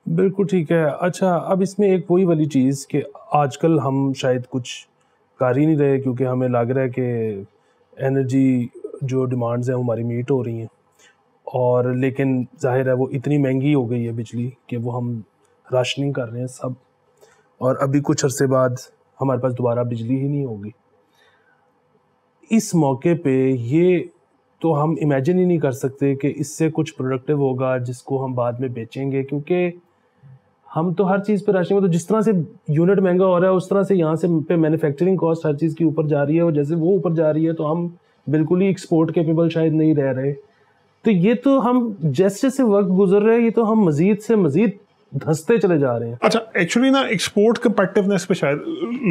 B: बिल्कुल ठीक है अच्छा अब इसमें एक वही वाली चीज़ कि आजकल हम शायद कुछ कर ही नहीं रहे क्योंकि हमें लग रहा है कि एनर्जी जो डिमांड्स हैं हमारी मीट हो रही हैं और लेकिन जाहिर है वो इतनी महंगी हो गई है बिजली कि वो हम राशनिंग कर रहे हैं सब और अभी कुछ अरसे बाद हमारे पास दोबारा बिजली ही नहीं होगी इस मौके पे ये तो हम इमेजिन ही नहीं कर सकते कि इससे कुछ प्रोडक्टिव होगा जिसको हम बाद में बेचेंगे क्योंकि हम तो हर चीज़ पे राशनिंग में तो जिस तरह से यूनिट महंगा हो रहा है उस तरह से यहाँ से पे मैन्युफैक्चरिंग कॉस्ट हर चीज़ की ऊपर जा रही है और जैसे वो ऊपर जा रही है तो हम बिल्कुल ही एक्सपोर्ट केपेबल शायद नहीं रह रहे तो ये तो हम जैसे जैसे वक्त गुजर रहे हैं ये तो हम मजीद से मजीद धंसते चले जा रहे हैं
A: अच्छा एक्चुअली ना एक्सपोर्ट कम्पेटिवनेस पे शायद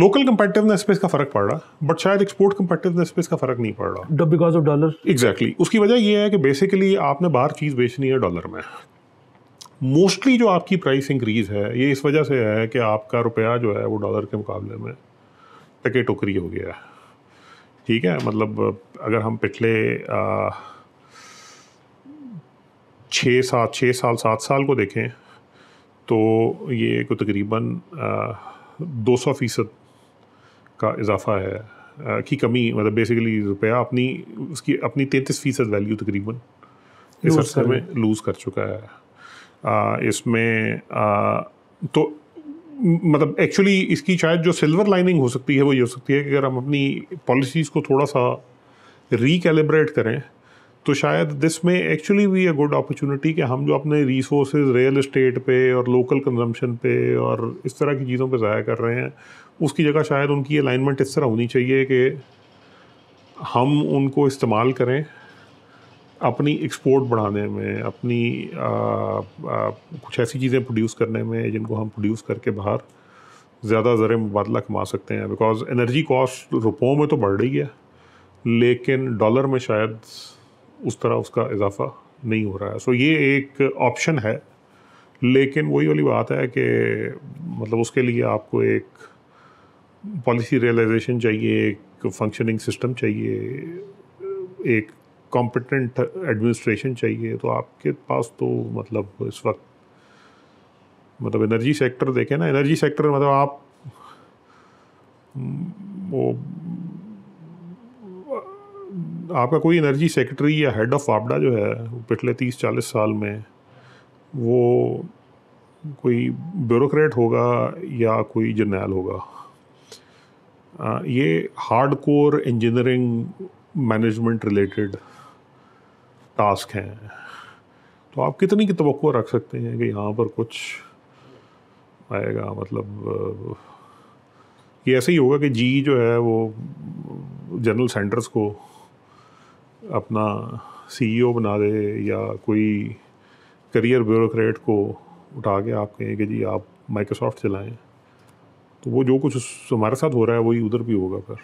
A: लोकल कम्पेटिवनेस पे इसका फर्क पड़ रहा है बट शायद एक्सपोर्ट कम्पेटिवनेस पे इसका फर्क नहीं पड़ रहा बिकॉज ऑफ डॉलर एग्जैक्टली उसकी वजह यह है कि बेसिकली आपने बाहर चीज़ बेचनी है डॉलर में मोस्टली जो आपकी प्राइस इंक्रीज़ है ये इस वजह से है कि आपका रुपया जो है वो डॉलर के मुकाबले में टके टोकरी हो गया है ठीक है मतलब अगर हम पिछले छः सात छः साल सात साल को देखें तो ये को तकरीबन दो सौ फ़ीसद का इजाफा है आ, की कमी मतलब बेसिकली रुपया अपनी उसकी अपनी तैंतीस फ़ीसद वैल्यू तकरीबन इस हफ्ते में लूज़ कर चुका है इसमें तो मतलब एक्चुअली इसकी शायद जो सिल्वर लाइनिंग हो सकती है वो ये हो सकती है कि अगर हम अपनी पॉलिसीज़ को थोड़ा सा रिकेलिब्रेट करें तो शायद दिस में एक्चुअली भी ए गुड अपॉर्चुनिटी कि हम जो अपने रिसोर्स रियल इस्टेट पे और लोकल कंजम्पशन पे और इस तरह की चीज़ों पे ज़ाया कर रहे हैं उसकी जगह शायद उनकी अलाइनमेंट इस तरह होनी चाहिए कि हम उनको इस्तेमाल करें अपनी एक्सपोर्ट बढ़ाने में अपनी आ, आ, कुछ ऐसी चीज़ें प्रोड्यूस करने में जिनको हम प्रोड्यूस करके बाहर ज़्यादा ज़र मुबादला कमा सकते हैं बिकॉज एनर्जी कॉस्ट रुपयों में तो बढ़ रही है लेकिन डॉलर में शायद उस तरह उसका इजाफा नहीं हो रहा है सो so, ये एक ऑप्शन है लेकिन वही वाली बात है कि मतलब उसके लिए आपको एक पॉलिसी रियलाइजेशन चाहिए एक फंक्शनिंग सिस्टम चाहिए एक कॉम्पिटेंट एडमिनिस्ट्रेशन चाहिए तो आपके पास तो मतलब इस वक्त मतलब एनर्जी सेक्टर देखें ना एनर्जी सेक्टर मतलब आप वो आपका कोई एनर्जी सेक्रेटरी या हेड ऑफ आपडा जो है पिछले तीस चालीस साल में वो कोई ब्यूरोक्रेट होगा या कोई जर्नैल होगा आ, ये hard core engineering management related task हैं तो आप कितनी की तो रख सकते हैं कि यहाँ पर कुछ आएगा मतलब ये ऐसे ही होगा कि जी जो है वो जनरल सेंटर्स को अपना सीईओ e बना दे या कोई करियर ब्यूरोक्रेट को उठा के आप कहें कि जी आप माइक्रोसॉफ्ट चलाएं तो वो जो कुछ हमारे साथ हो रहा है वही उधर भी होगा फिर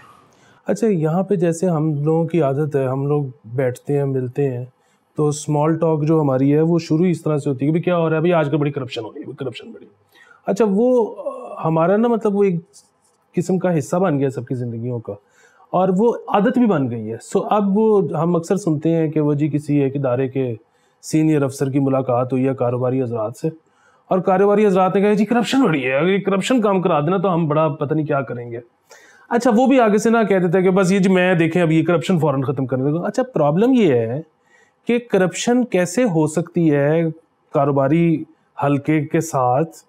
B: अच्छा यहाँ पे जैसे हम लोगों की आदत है हम लोग बैठते हैं मिलते हैं तो स्मॉल टॉक जो हमारी है वो शुरू इस तरह से होती है कि क्या हो रहा है भाई आजकल बड़ी करप्शन हो रही है करप्शन बड़ी अच्छा वो हमारा ना मतलब वो एक किस्म का हिस्सा बन गया सबकी ज़िंदगियों का और वो आदत भी बन गई है सो अब वो हम अक्सर सुनते हैं कि वो जी किसी एक इदारे के सीनियर अफसर की मुलाकात हुई है कारोबारी हजरात से और कारोबारी हजरात ने कहा जी करप्शन बड़ी है अगर करप्शन काम करा देना तो हम बड़ा पता नहीं क्या करेंगे अच्छा वो भी आगे से ना कह देते हैं कि बस ये जी मैं देखें अब ये करप्शन फ़ौरन ख़त्म कर देगा अच्छा प्रॉब्लम ये है कि करप्शन कैसे हो सकती है कारोबारी हलके के साथ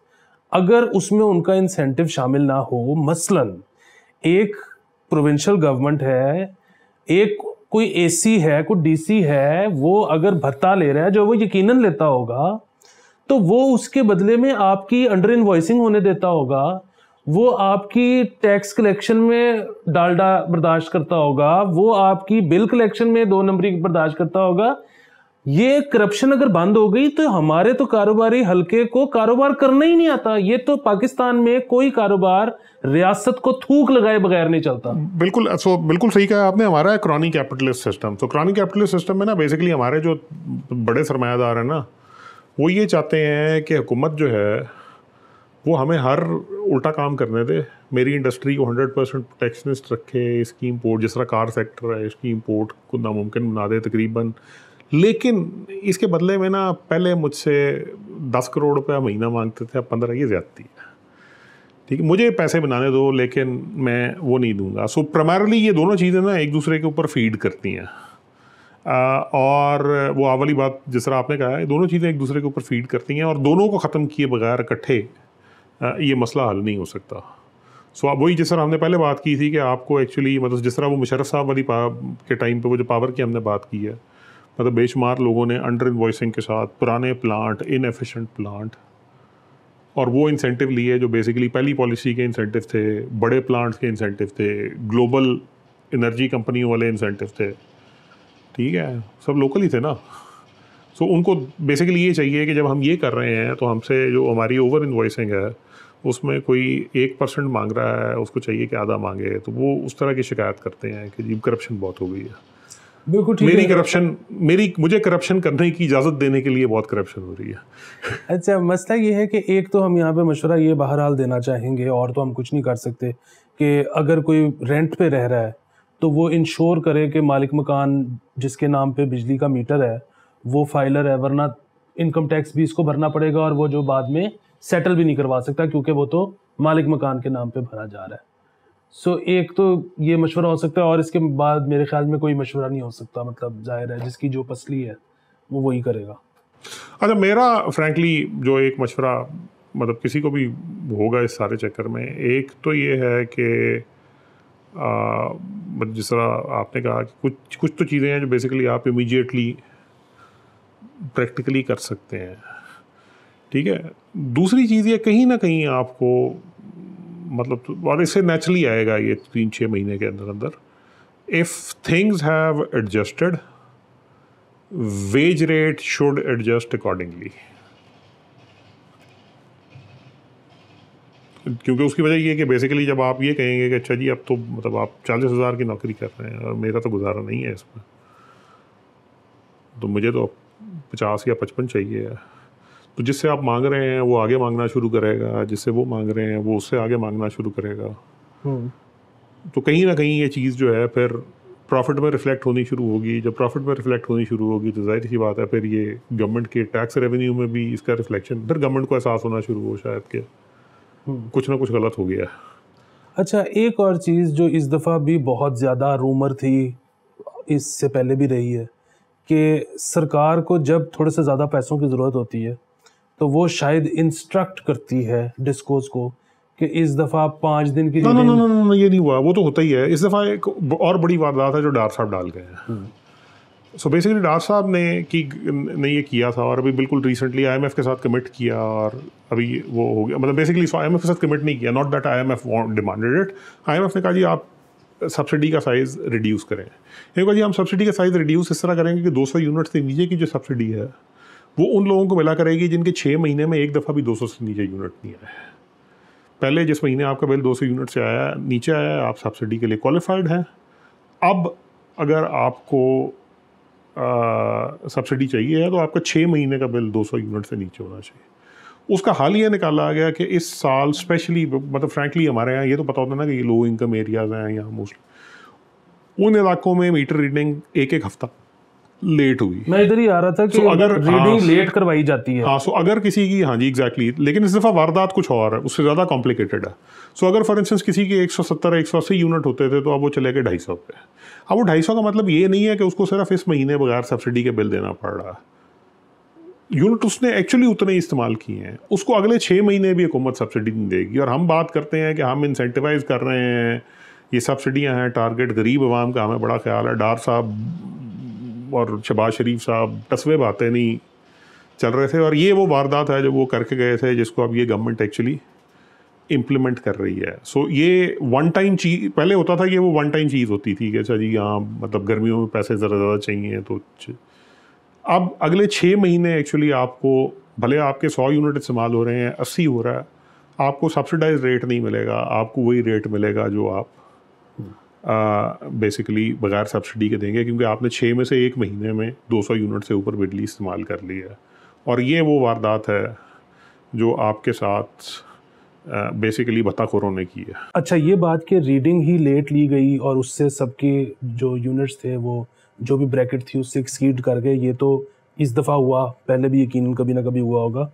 B: अगर उसमें उनका इंसेंटिव शामिल ना हो मसलन एक प्रोविंशियल गवर्नमेंट है एक कोई एसी है कोई डीसी है वो अगर भत्ता ले रहा है जो वो यकीनन लेता होगा तो वो उसके बदले में आपकी अंडर इन्वॉइसिंग होने देता होगा वो आपकी टैक्स कलेक्शन में डालडा बर्दाश्त करता होगा वो आपकी बिल कलेक्शन में दो नंबरी बर्दाश्त करता होगा ये करप्शन अगर बंद हो गई तो हमारे तो कारोबारी हलके को कारोबार करना ही नहीं आता ये तो पाकिस्तान में कोई कारोबार रियासत को थूक लगाए बगैर नहीं चलता बिल्कुल सो
A: बिल्कुल सही कहा आपने हमारा क्रॉनिक कैपिटलिस्ट सिस्टम तो क्रॉनिक कैपिटलिस्ट सिस्टम में ना बेसिकली हमारे जो बड़े सरमायादार हैं ना वो ये चाहते हैं कि हुकूमत जो है वो हमें हर उल्टा काम करने थे मेरी इंडस्ट्री को हंड्रेड परसेंट प्रोटेक्शनिस्ट रखे इसकी इम्पोर्ट जिस तरह कार सेक्टर है इसकी इम्पोर्ट को नामुमकिन बना दे तकरीबन लेकिन इसके बदले में ना पहले मुझसे दस करोड़ रुपया महीना मांगते थे अब पंद्रह ये ज़्यादती है ठीक है मुझे पैसे बनाने दो लेकिन मैं वो नहीं दूंगा सो प्रमारली ये दोनों चीज़ें ना एक दूसरे के ऊपर फीड करती हैं और वो आवली बात जिस तरह आपने कहा है दोनों चीज़ें एक दूसरे के ऊपर फीड करती हैं और दोनों को ख़त्म किए बगैर इकट्ठे ये मसला हल नहीं हो सकता सो so, आप वही जिस तरह हमने पहले बात की थी कि आपको एक्चुअली मतलब जिस तरह वो मुशरफ साहब वाली के टाइम पे वो जो पावर की हमने बात की है मतलब बेशुमार लोगों ने अंडर इन्वॉइसिंग के साथ पुराने प्लांट इनएफिशेंट प्लांट और वो इंसेंटिव लिए जो बेसिकली पहली पॉलिसी के इंसेंटिव थे बड़े प्लांट्स के इंसेंटिव थे ग्लोबल एनर्जी कंपनियों वाले इंसेंटिव थे ठीक है सब लोकल ही थे ना सो so, उनको बेसिकली ये चाहिए कि जब हम ये कर रहे हैं तो हमसे जो हमारी ओवर इन्वॉइसिंग है उसमें कोई एक परसेंट मांग रहा है उसको चाहिए कि आधा मांगे तो वो उस तरह की शिकायत करते हैं कि जी करप्शन बहुत हो गई है
B: बिल्कुल ठीक मेरी करप्शन
A: मेरी मुझे करप्शन करने की इजाज़त देने के लिए बहुत करप्शन हो रही है
B: अच्छा मसला ये है कि एक तो हम यहाँ पे मशवरा ये बहरहाल देना चाहेंगे और तो हम कुछ नहीं कर सकते कि अगर कोई रेंट पे रह रहा है तो वो इंश्योर करे कि मालिक मकान जिसके नाम पे बिजली का मीटर है वो फाइलर है वरना इनकम टैक्स भी इसको भरना पड़ेगा और वो जो बाद में सेटल भी नहीं करवा सकता क्योंकि वो तो मालिक मकान के नाम पे भरा जा रहा है सो so, एक तो ये मशवरा हो सकता है और इसके बाद मेरे ख्याल में कोई मशवरा नहीं हो सकता मतलब जाहिर है जिसकी जो पसली है वो वही करेगा
A: अच्छा मेरा फ्रेंकली जो एक मशवरा मतलब किसी को भी होगा इस सारे चक्कर में एक तो ये है कि मतलब जिस तरह आपने कहा कि कुछ कुछ तो चीज़ें हैं जो बेसिकली आप इमीजिएटली प्रैक्टिकली कर सकते हैं ठीक है दूसरी चीज़ ये कहीं ना कहीं आपको मतलब तो, और इससे नेचुरली आएगा ये तीन छः महीने के अंदर अंदर if things have adjusted wage rate should adjust accordingly क्योंकि उसकी वजह ये है कि बेसिकली जब आप ये कहेंगे कि अच्छा जी अब तो मतलब आप चालीस हज़ार की नौकरी कर रहे हैं और मेरा तो गुजारा नहीं है इसमें तो मुझे तो पचास या पचपन चाहिए तो जिससे आप मांग रहे हैं वो आगे मांगना शुरू करेगा जिससे वो मांग रहे हैं वो उससे आगे मांगना शुरू करेगा हम्म। तो कहीं ना कहीं ये चीज़ जो है फिर प्रॉफिट में रिफ्लेक्ट होनी शुरू होगी जब प्रॉफिट में रिफ्लेक्ट होनी शुरू होगी तो जाहिर सी बात है फिर ये गवर्नमेंट के टैक्स रेवेन्यू में भी इसका रिफ्लेक्शन फिर गवर्नमेंट को एहसास होना शुरू हो शायद के हम्म। कुछ ना कुछ गलत हो गया
B: अच्छा एक और चीज़ जो इस दफ़ा भी बहुत ज़्यादा रूमर थी इससे पहले भी रही है कि सरकार को जब थोड़े से ज़्यादा पैसों की ज़रूरत होती है तो वो शायद इंस्ट्रक्ट करती है डिस्कोज को कि इस दफ़ा पाँच दिन की ना ना ना ना ना ये नहीं हुआ वो तो होता ही है इस दफ़ा एक
A: और बड़ी वारदात है जो डार साहब डाल गए हैं सो हम्म। बेसिकली डार साहब ने की ने ये किया था और अभी बिल्कुल रिसेंटली आई के साथ कमिट किया और अभी वो हो गया मतलब बेसिकली आई एम के साथ कमिट नहीं किया not that I M F demanded it I M F ने कहा जी आप सब्सिडी का साइज़ रिड्यूस करें एक बार जी हम सब्सिडी का साइज़ रिड्यूस इस तरह करेंगे कि 200 यूनिट से नीचे की जो सब्सिडी है वो उन लोगों को मिला करेगी जिनके छः महीने में एक दफ़ा भी 200 से नीचे यूनिट नहीं आया है पहले जिस महीने आपका बिल 200 यूनिट से आया नीचे आया आप सब्सिडी के लिए क्वालिफाइड हैं अब अगर आपको सब्सिडी चाहिए है तो आपका छः महीने का बिल दो यूनिट से नीचे होना चाहिए उसका हाल ये निकाला आ गया कि इस साल स्पेशली मतलब फ्रेंकली हमारे यहाँ ये तो पता होता ना कि ये लो इनकम एरियाज़ हैं यहाँ मोस्टली उन इलाकों में मीटर रीडिंग एक एक हफ्ता लेट हुई मैं इधर ही आ रहा था कि so, अगर रीडिंग हाँ, लेट
B: करवाई जाती है हाँ
A: सो so, अगर किसी की हाँ जी एग्जैक्टली exactly, लेकिन इस दफ़ा वारदात कुछ और है उससे ज़्यादा कॉम्प्लिकेटेड है सो so, अगर फॉर इंस्टेंस किसी के 170 180 यूनिट होते थे तो अब वो चले गए ढाई सौ पे अब वो ढाई सौ का मतलब ये नहीं है कि उसको सिर्फ इस महीने बगैर सब्सिडी के बिल देना पड़ रहा है यूनिट उसने एक्चुअली उतने ही इस्तेमाल किए हैं उसको अगले छः महीने भी हुकूमत सब्सिडी नहीं देगी और हम बात करते हैं कि हम इंसेंटिवाइज़ कर रहे हैं ये सब्सिडियाँ हैं टारगेट गरीब आवाम का हमें बड़ा ख्याल है डार साहब और शबाज शरीफ साहब टसवे बातें नहीं चल रहे थे और ये वो वारदात है जो वो करके गए थे जिसको अब ये गवर्नमेंट एक्चुअली इम्प्लीमेंट कर रही है सो so, ये वन टाइम चीज़ पहले होता था कि वो वन टाइम चीज़ होती थी कि अच्छा जी यहाँ मतलब गर्मियों में पैसे ज़रा ज़्यादा चाहिए तो अब अगले छः महीने एक्चुअली आपको भले आपके सौ यूनिट इस्तेमाल हो रहे हैं अस्सी हो रहा है आपको सब्सिडाइज रेट नहीं मिलेगा आपको वही रेट मिलेगा जो आप बेसिकली बगैर सब्सिडी के देंगे क्योंकि आपने छः में से एक महीने में 200 यूनिट से ऊपर बिजली इस्तेमाल कर ली है और ये वो वारदात है जो आपके साथ बेसिकली बताखोरों ने की है
B: अच्छा ये बात कि रीडिंग ही लेट ली गई और उससे सबके जो यूनिट्स थे वो जो भी ब्रैकेट थी उससे एक्सीड गए ये तो इस दफ़ा हुआ पहले भी यकीन कभी ना कभी हुआ होगा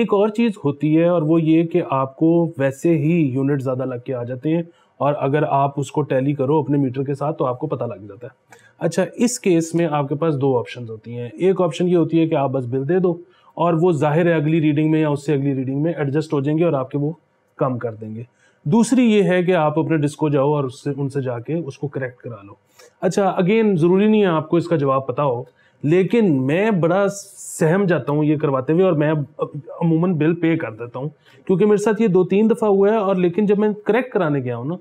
B: एक और चीज़ होती है और वो ये कि आपको वैसे ही यूनिट ज़्यादा लग के आ जाते हैं और अगर आप उसको टैली करो अपने मीटर के साथ तो आपको पता लग जाता है अच्छा इस केस में आपके पास दो ऑप्शन होती हैं एक ऑप्शन ये होती है कि आप बस बिल दे दो और वो जाहिर है अगली रीडिंग में या उससे अगली रीडिंग में एडजस्ट हो जाएंगे और आपके वो कम कर देंगे दूसरी ये है कि आप अपने डिस्को जाओ और उससे उनसे जाके उसको करेक्ट करा लो अच्छा अगेन ज़रूरी नहीं है आपको इसका जवाब पता हो लेकिन मैं बड़ा सहम जाता हूँ ये करवाते हुए और मैं अमूमन बिल पे कर देता हूँ क्योंकि मेरे साथ ये दो तीन दफ़ा हुआ है और लेकिन जब मैं करेक्ट कराने गया हूँ ना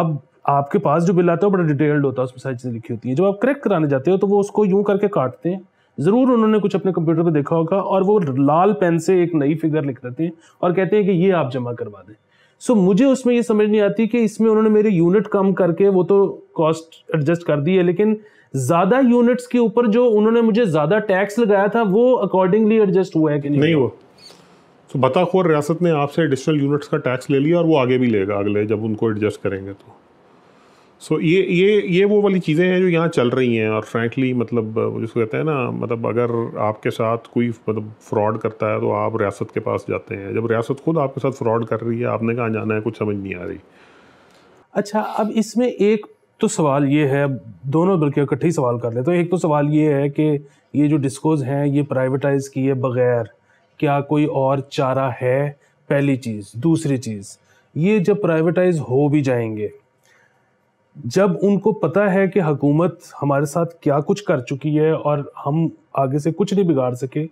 B: अब आपके पास जो बिल आता है बड़ा डिटेल्ड होता है उसमें सारी चीज़ें लिखी होती हैं जब आप करेक्ट कराने जाते हो तो वो उसको यूं करके काटते हैं ज़रूर उन्होंने कुछ अपने कंप्यूटर पर देखा होगा और वो लाल पेन से एक नई फिगर लिख देते हैं और कहते हैं कि ये आप जमा करवा दें सो so, मुझे उसमें ये समझ नहीं आती कि इसमें उन्होंने मेरे यूनिट कम करके वो तो कॉस्ट एडजस्ट कर दी है लेकिन ज़्यादा यूनिट्स के ऊपर जो उन्होंने मुझे ज़्यादा टैक्स लगाया था वो अकॉर्डिंगली एडजस्ट हुआ है कि नहीं, नहीं हुआ तो बताखोर रियासत ने आपसे एडिशनल यूनिट्स का
A: टैक्स ले लिया और वो आगे भी लेगा अगले जब उनको एडजस्ट करेंगे तो सो so, ये ये ये वो वाली चीज़ें हैं जो यहाँ चल रही हैं और फ्रैंकली मतलब जिसको कहते हैं ना मतलब अगर आपके साथ कोई मतलब फ्रॉड करता है तो आप रियासत के पास जाते हैं जब रियासत खुद आपके साथ फ्रॉड कर रही है आपने कहाँ जाना है कुछ समझ नहीं आ रही
B: अच्छा अब इसमें एक तो सवाल ये है दोनों बल्कि इकट्ठे सवाल कर लेते तो एक तो सवाल ये है कि ये जो डिस्कोज हैं ये प्राइवेटाइज किए बगैर क्या कोई और चारा है पहली चीज़ दूसरी चीज़ ये जब प्राइवेटाइज हो भी जाएंगे जब उनको पता है कि हुकूमत हमारे साथ क्या कुछ कर चुकी है और हम आगे से कुछ नहीं बिगाड़ सके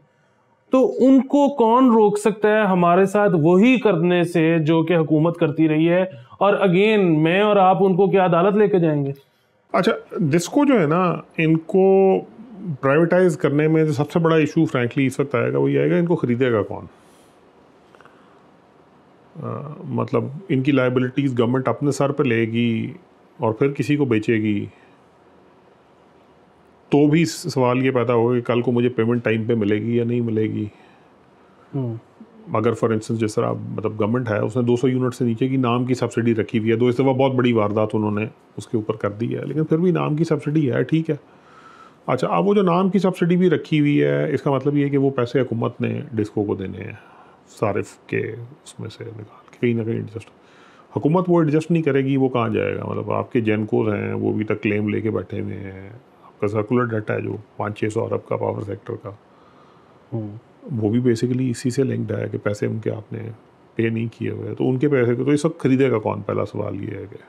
B: तो उनको कौन रोक सकता है हमारे साथ वही करने से जो कि हुकूमत करती रही है और अगेन मैं और आप उनको क्या अदालत लेके जाएंगे अच्छा
A: डिस्को जो है ना इनको प्राइवेटाइज करने में जो सबसे बड़ा इशू फ्रैंकली इस वक्त आएगा वो ये आएगा इनको ख़रीदेगा कौन आ, मतलब इनकी लाइबिलिटीज़ गवर्नमेंट अपने सर पर लेगी और फिर किसी को बेचेगी तो भी सवाल ये पैदा होगा कि कल को मुझे पेमेंट टाइम पे मिलेगी या नहीं मिलेगी अगर फॉर इंस्टेंस जिस तरह मतलब गवर्नमेंट है उसने 200 यूनिट से नीचे की नाम की सब्सिडी रखी हुई है दो इस दफ़ा बहुत बड़ी वारदात उन्होंने उसके ऊपर कर दी है लेकिन फिर भी नाम की सब्सिडी है ठीक है अच्छा अब वो जो नाम की सब्सिडी भी रखी हुई है इसका मतलब ये है कि वो पैसे हुकूमत ने डिस्को को देने हैं सारिफ के उसमें से निकाल के कहीं ना कहीं इंटरेस्ट हुकूमत वो एडजस्ट नहीं करेगी वो कहाँ जाएगा मतलब आपके जैनकोज हैं वो भी तक क्लेम लेके बैठे हुए हैं आपका सर्कुलर डाटा है जो पाँच छः सौ अरब का पावर सेक्टर का हम्म। वो भी बेसिकली इसी से लिंक्ड है कि पैसे उनके आपने पे नहीं किए हुए तो उनके पैसे को तो ये सब खरीदेगा कौन पहला सवाल ये है कि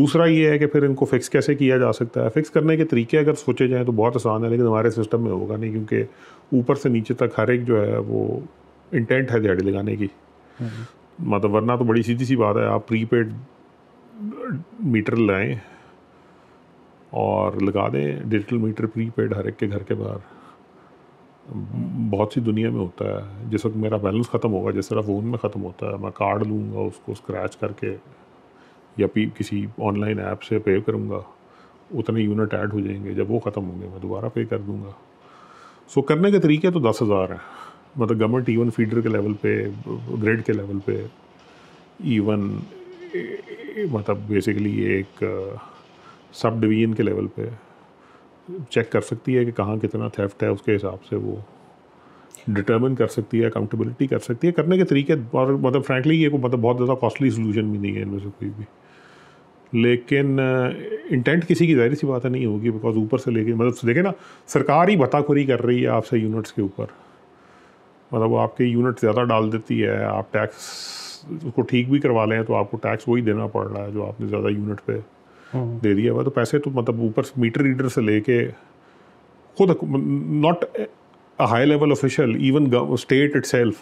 A: दूसरा ये है कि फिर इनको फ़िक्स कैसे किया जा सकता है फ़िक्स करने के तरीके अगर सोचे जाएँ तो बहुत आसान है लेकिन हमारे सिस्टम में होगा नहीं क्योंकि ऊपर से नीचे तक हर एक जो है वो इंटेंट है दिहाड़ी लगाने की हम्म। मतलब वरना तो बड़ी सीधी सी बात है आप प्रीपेड मीटर लाएं और लगा दें डिजिटल मीटर प्रीपेड हर एक के घर के बाहर बहुत सी दुनिया में होता है जिस वक्त मेरा बैलेंस ख़त्म होगा जिस तरह फ़ोन में ख़त्म होता है मैं कार्ड लूँगा उसको स्क्रैच करके या पी किसी ऑनलाइन ऐप से पे करूँगा उतने यूनिट ऐड हो जाएंगे जब वो ख़त्म होंगे मैं दोबारा पे कर दूँगा सो करने के तरीके तो दस हज़ार हैं मतलब गवर्नमेंट इवन फीडर के लेवल पे ग्रेड के लेवल पे इवन e मतलब बेसिकली एक सब डिवीजन के लेवल पे चेक कर सकती है कि कहाँ कितना थेफ्ट है उसके हिसाब से वो डिटर्मिन कर सकती है अकाउंटेबिलिटी कर सकती है करने के तरीके और मतलब फ्रैंकली ये को मतलब बहुत ज़्यादा कॉस्टली सोल्यूशन भी नहीं है इनमें से कोई भी लेकिन इंटेंट किसी की जाहिर सी बात नहीं होगी बिकॉज ऊपर से लेके मतलब देखें ना सरकार ही बताखोरी कर रही है आपसे यूनिट्स के ऊपर मतलब वो आपके यूनिट ज़्यादा डाल देती है आप टैक्स उसको ठीक भी करवा लें तो आपको टैक्स वही देना पड़ रहा है जो आपने ज़्यादा यूनिट पे हम्म। दे दिया हुआ तो पैसे तो मतलब ऊपर से मीटर रीडर से लेके खुद not a high level official even state it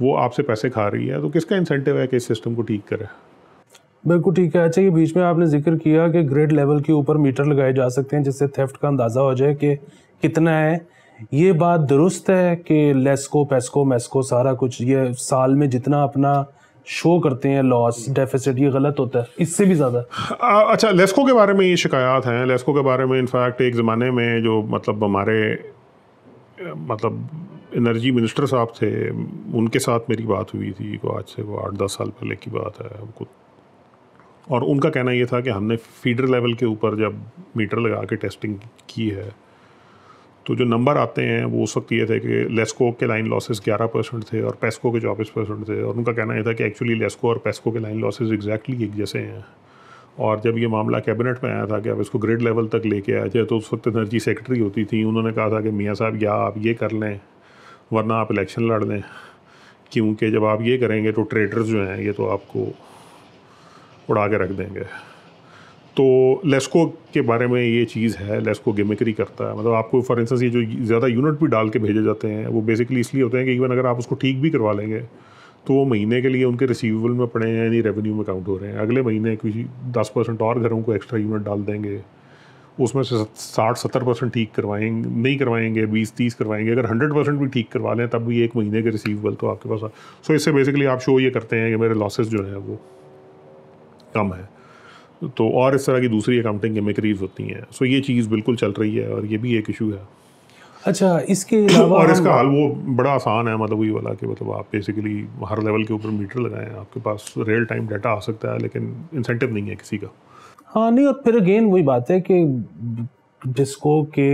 A: वो आपसे पैसे खा रही है तो किसका इंसेंटिव है कि इस सिस्टम को ठीक करें
B: बिल्कुल ठीक है अच्छा ये बीच में आपने जिक्र किया कि ग्रेड लेवल के ऊपर मीटर लगाए जा सकते हैं जिससे थेफ्ट का अंदाज़ा हो जाए कि कितना है ये बात दुरुस्त है कि लेस्को पेस्को मेस्को सारा कुछ ये साल में जितना अपना शो करते हैं लॉस डेफिसिट ये गलत होता है इससे भी ज़्यादा
A: अच्छा लेस्को के बारे में ये शिकायत हैं लेस्को के बारे में इनफैक्ट एक ज़माने में जो मतलब हमारे मतलब एनर्जी मिनिस्टर साहब थे उनके साथ मेरी बात हुई थी वो आज से वो आठ दस साल पहले की बात है हमको और उनका कहना ये था कि हमने फीडर लेवल के ऊपर जब मीटर लगा के टेस्टिंग की है तो जो नंबर आते हैं वो उस वक्त ये थे कि लेस्को के लाइन लॉसेस 11 परसेंट थे और पेस्को के चौबीस परसेंट थे और उनका कहना यह था कि एक्चुअली लेस्को और पेस्को के लाइन लॉसेज एग्जैक्टली एक जैसे हैं और जब ये मामला कैबिनेट में आया था कि अब इसको ग्रेड लेवल तक लेके आया जाए तो उस वक्त एनर्जी सेक्रेटरी होती थी उन्होंने कहा था कि मियाँ साहब या आप ये कर लें वरना आप इलेक्शन लड़ लें क्योंकि जब आप ये करेंगे तो ट्रेडर्स जो हैं ये तो आपको उड़ा के रख देंगे तो लेस्को के बारे में ये चीज़ है लेस्को गेमिक्री करता है मतलब आपको फॉर इंस्टेंस ये जो ज़्यादा यूनिट भी डाल के भेजे जाते हैं वो बेसिकली इसलिए होते हैं कि इवन अगर आप उसको ठीक भी करवा लेंगे तो वो महीने के लिए उनके रिसीवेबल में पड़े हैं यानी रेवेन्यू में काउंट हो रहे हैं अगले महीने किसी दस परसेंट और घरों को एक्स्ट्रा यूनिट डाल देंगे उसमें से साठ सत्तर परसेंट ठीक करवाएंगे नहीं करवाएंगे बीस तीस करवाएंगे अगर हंड्रेड परसेंट भी ठीक करवा लें तब भी एक महीने के रिसीवेबल तो आपके पास सो so इससे बेसिकली आप शो ये करते हैं कि मेरे लॉसेस जो हैं वो कम है तो और इस तरह की दूसरी अकाउंटिंग गिमिक्रीज होती हैं सो ये चीज़ बिल्कुल चल रही है और ये भी एक इशू है
B: अच्छा इसके अलावा और इसका हल
A: वो बड़ा आसान है मतलब वही वाला कि मतलब आप बेसिकली हर लेवल के ऊपर मीटर लगाएं आपके पास रियल टाइम डाटा आ सकता है लेकिन इंसेंटिव नहीं है किसी का
B: हाँ नहीं और फिर अगेन वही बात है कि जिसको के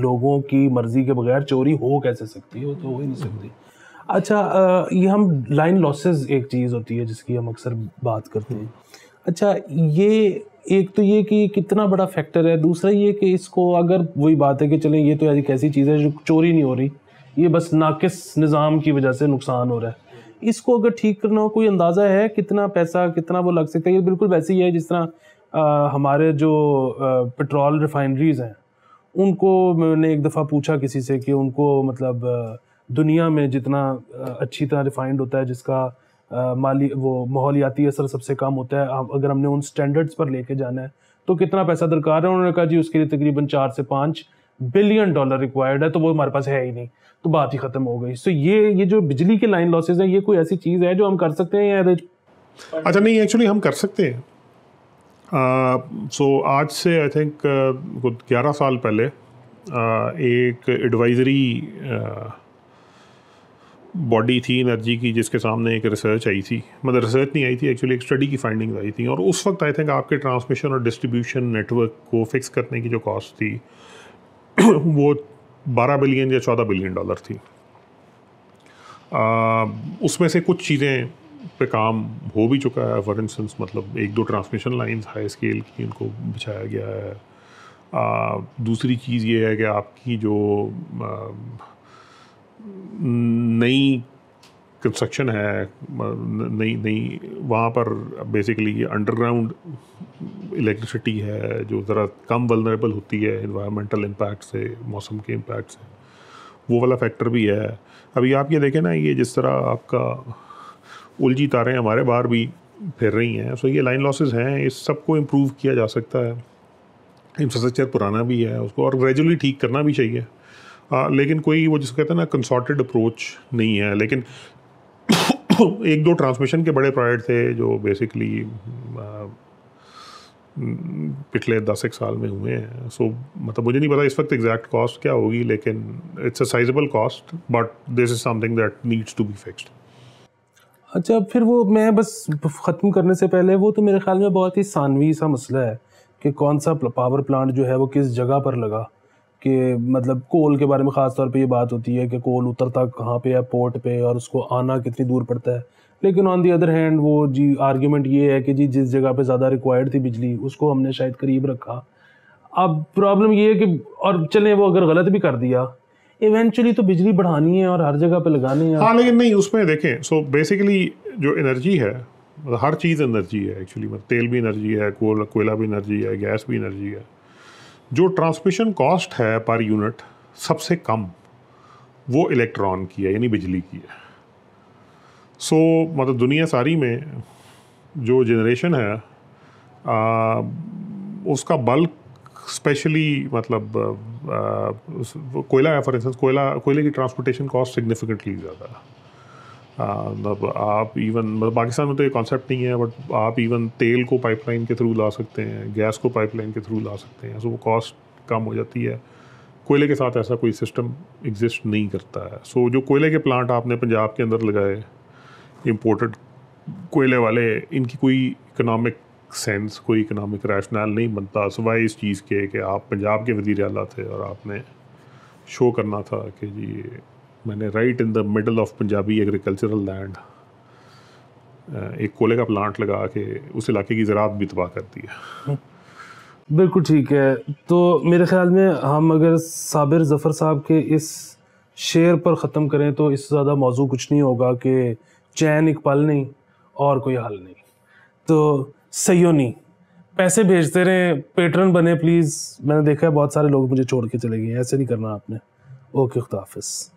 B: लोगों की मर्जी के बगैर चोरी हो कैसे सकती है तो हो ही नहीं सकती अच्छा ये हम लाइन लॉसेस एक चीज़ होती है जिसकी हम अक्सर बात करते हैं अच्छा ये एक तो ये कि कितना बड़ा फैक्टर है दूसरा ये कि इसको अगर वही बात है कि चलें ये तो एक ऐसी चीज़ है जो चोरी नहीं हो रही ये बस नाकिस निज़ाम की वजह से नुकसान हो रहा है इसको अगर ठीक करना हो कोई अंदाज़ा है कितना पैसा कितना वो लग सकता है ये बिल्कुल वैसे ही है जिस तरह हमारे जो पेट्रोल रिफाइनरीज़ हैं उनको मैंने एक दफ़ा पूछा किसी से कि उनको मतलब दुनिया में जितना अच्छी तरह रिफाइंड होता है जिसका माली वो माहौलियाती असर सबसे कम होता है अगर हमने उन स्टैंडर्ड्स पर लेके जाना है तो कितना पैसा दरकार है उन्होंने कहा जी उसके लिए तकरीबन चार से पाँच बिलियन डॉलर रिक्वायर्ड है तो वो हमारे पास है ही नहीं तो बात ही ख़त्म हो गई सो ये ये जो बिजली के लाइन लॉसेज हैं ये कोई ऐसी चीज़ है जो हम कर सकते हैं या अच्छा नहीं एक्चुअली हम कर सकते हैं
A: सो uh, so, आज से आई थिंक ग्यारह साल पहले uh, एक एडवाइजरी बॉडी थी एनर्जी की जिसके सामने एक रिसर्च आई थी मतलब रिसर्च नहीं आई थी एक्चुअली एक स्टडी की फाइंडिंग आई थी और उस वक्त आई थिंक आपके ट्रांसमिशन और डिस्ट्रीब्यूशन नेटवर्क को फिक्स करने की जो कॉस्ट थी वो बारह बिलियन या चौदह बिलियन डॉलर थी उसमें से कुछ चीज़ें पे काम हो भी चुका है फॉर इंस्टेंस मतलब एक दो ट्रांसमिशन लाइन हाई स्केल की उनको बिछाया गया है आ, दूसरी चीज़ ये है कि आपकी जो आ, नई कंस्ट्रक्शन है नई नई वहाँ पर बेसिकली ये अंडरग्राउंड इलेक्ट्रिसिटी है जो ज़रा कम वलनरेबल होती है इन्वायरमेंटल इम्पैक्ट से मौसम के इम्पैक्ट से वो वाला फैक्टर भी है अभी आप ये देखें ना ये जिस तरह आपका उलझी तारें हमारे बाहर भी फिर रही हैं सो ये लाइन लॉसेस हैं इस सब को इम्प्रूव किया जा सकता है इंफ्रास्ट्रक्चर पुराना भी है उसको और ग्रेजुअली ठीक करना भी चाहिए आ, लेकिन कोई वो जिसको कहते हैं ना कंसॉर्टेड अप्रोच नहीं है लेकिन एक दो ट्रांसमिशन के बड़े प्रोजेक्ट थे जो बेसिकली पिछले दस एक साल में हुए हैं सो so, मतलब मुझे नहीं पता इस वक्त एग्जैक्ट कॉस्ट क्या होगी लेकिन it's a sizable cost but this is something that needs to be fixed
B: अच्छा फिर वो मैं बस ख़त्म करने से पहले वो तो मेरे ख्याल में बहुत ही सानवी सा मसला है कि कौन सा पावर प्लांट जो है वो किस जगह पर लगा कि मतलब कोल के बारे में ख़ास तौर पे ये बात होती है कि कोल उतरता कहाँ पे है पोर्ट पे और उसको आना कितनी दूर पड़ता है लेकिन ऑन दी अदर हैंड वो जी आर्ग्यूमेंट ये है कि जी जिस जगह पे ज़्यादा रिक्वायर्ड थी बिजली उसको हमने शायद करीब रखा अब प्रॉब्लम ये है कि और चले वो अगर गलत भी कर दिया इवेंचुअली तो बिजली बढ़ानी है और हर जगह पे लगानी है हाँ लेकिन नहीं उसमें देखें सो so बेसिकली
A: जो एनर्जी है मतलब हर चीज़ एनर्जी है एक्चुअली मतलब तेल भी एनर्जी है कोल कोयला भी एनर्जी है गैस भी एनर्जी है जो ट्रांसमिशन कॉस्ट है पर यूनिट सबसे कम वो इलेक्ट्रॉन की है यानी बिजली की है सो so, मतलब दुनिया सारी में जो जनरेशन है आ, उसका बल्क स्पेशली मतलब आ, कोयला है फॉर इंस्टेंस कोयला कोयले की ट्रांसपोर्टेशन कॉस्ट सिग्निफिकेंटली ज़्यादा है हाँ, मतलब आप इवन मतलब पाकिस्तान में तो ये कॉन्सेप्ट नहीं है बट आप इवन तेल को पाइपलाइन के थ्रू ला सकते हैं गैस को पाइपलाइन के थ्रू ला सकते हैं सो वो कॉस्ट कम हो जाती है कोयले के साथ ऐसा कोई सिस्टम एग्जिस्ट नहीं करता है सो जो कोयले के प्लांट आपने पंजाब के अंदर लगाए इम्पोर्टेड कोयले वाले इनकी कोई इकनॉमिक सेंस कोई इकनॉमिक रैशनल नहीं बनता सिवाय इस चीज़ के कि आप पंजाब के वजीर अला थे और आपने शो करना था कि जी मैंने right in the middle of Punjabi agricultural land एक कोले का प्लांट लगा के उस इलाके की ज़रात भी तबाह कर दी
B: है बिल्कुल ठीक है तो मेरे ख्याल में हम अगर साबिर ज़फ़र साहब के इस शेर पर ख़त्म करें तो इससे ज़्यादा मौजू कुछ नहीं होगा कि चैन एक पल नहीं और कोई हाल नहीं तो नहीं पैसे भेजते रहे पेटर्न बने प्लीज़ मैंने देखा है बहुत सारे लोग मुझे छोड़ के चले गए ऐसे नहीं करना आपने ओके खुदाफिज़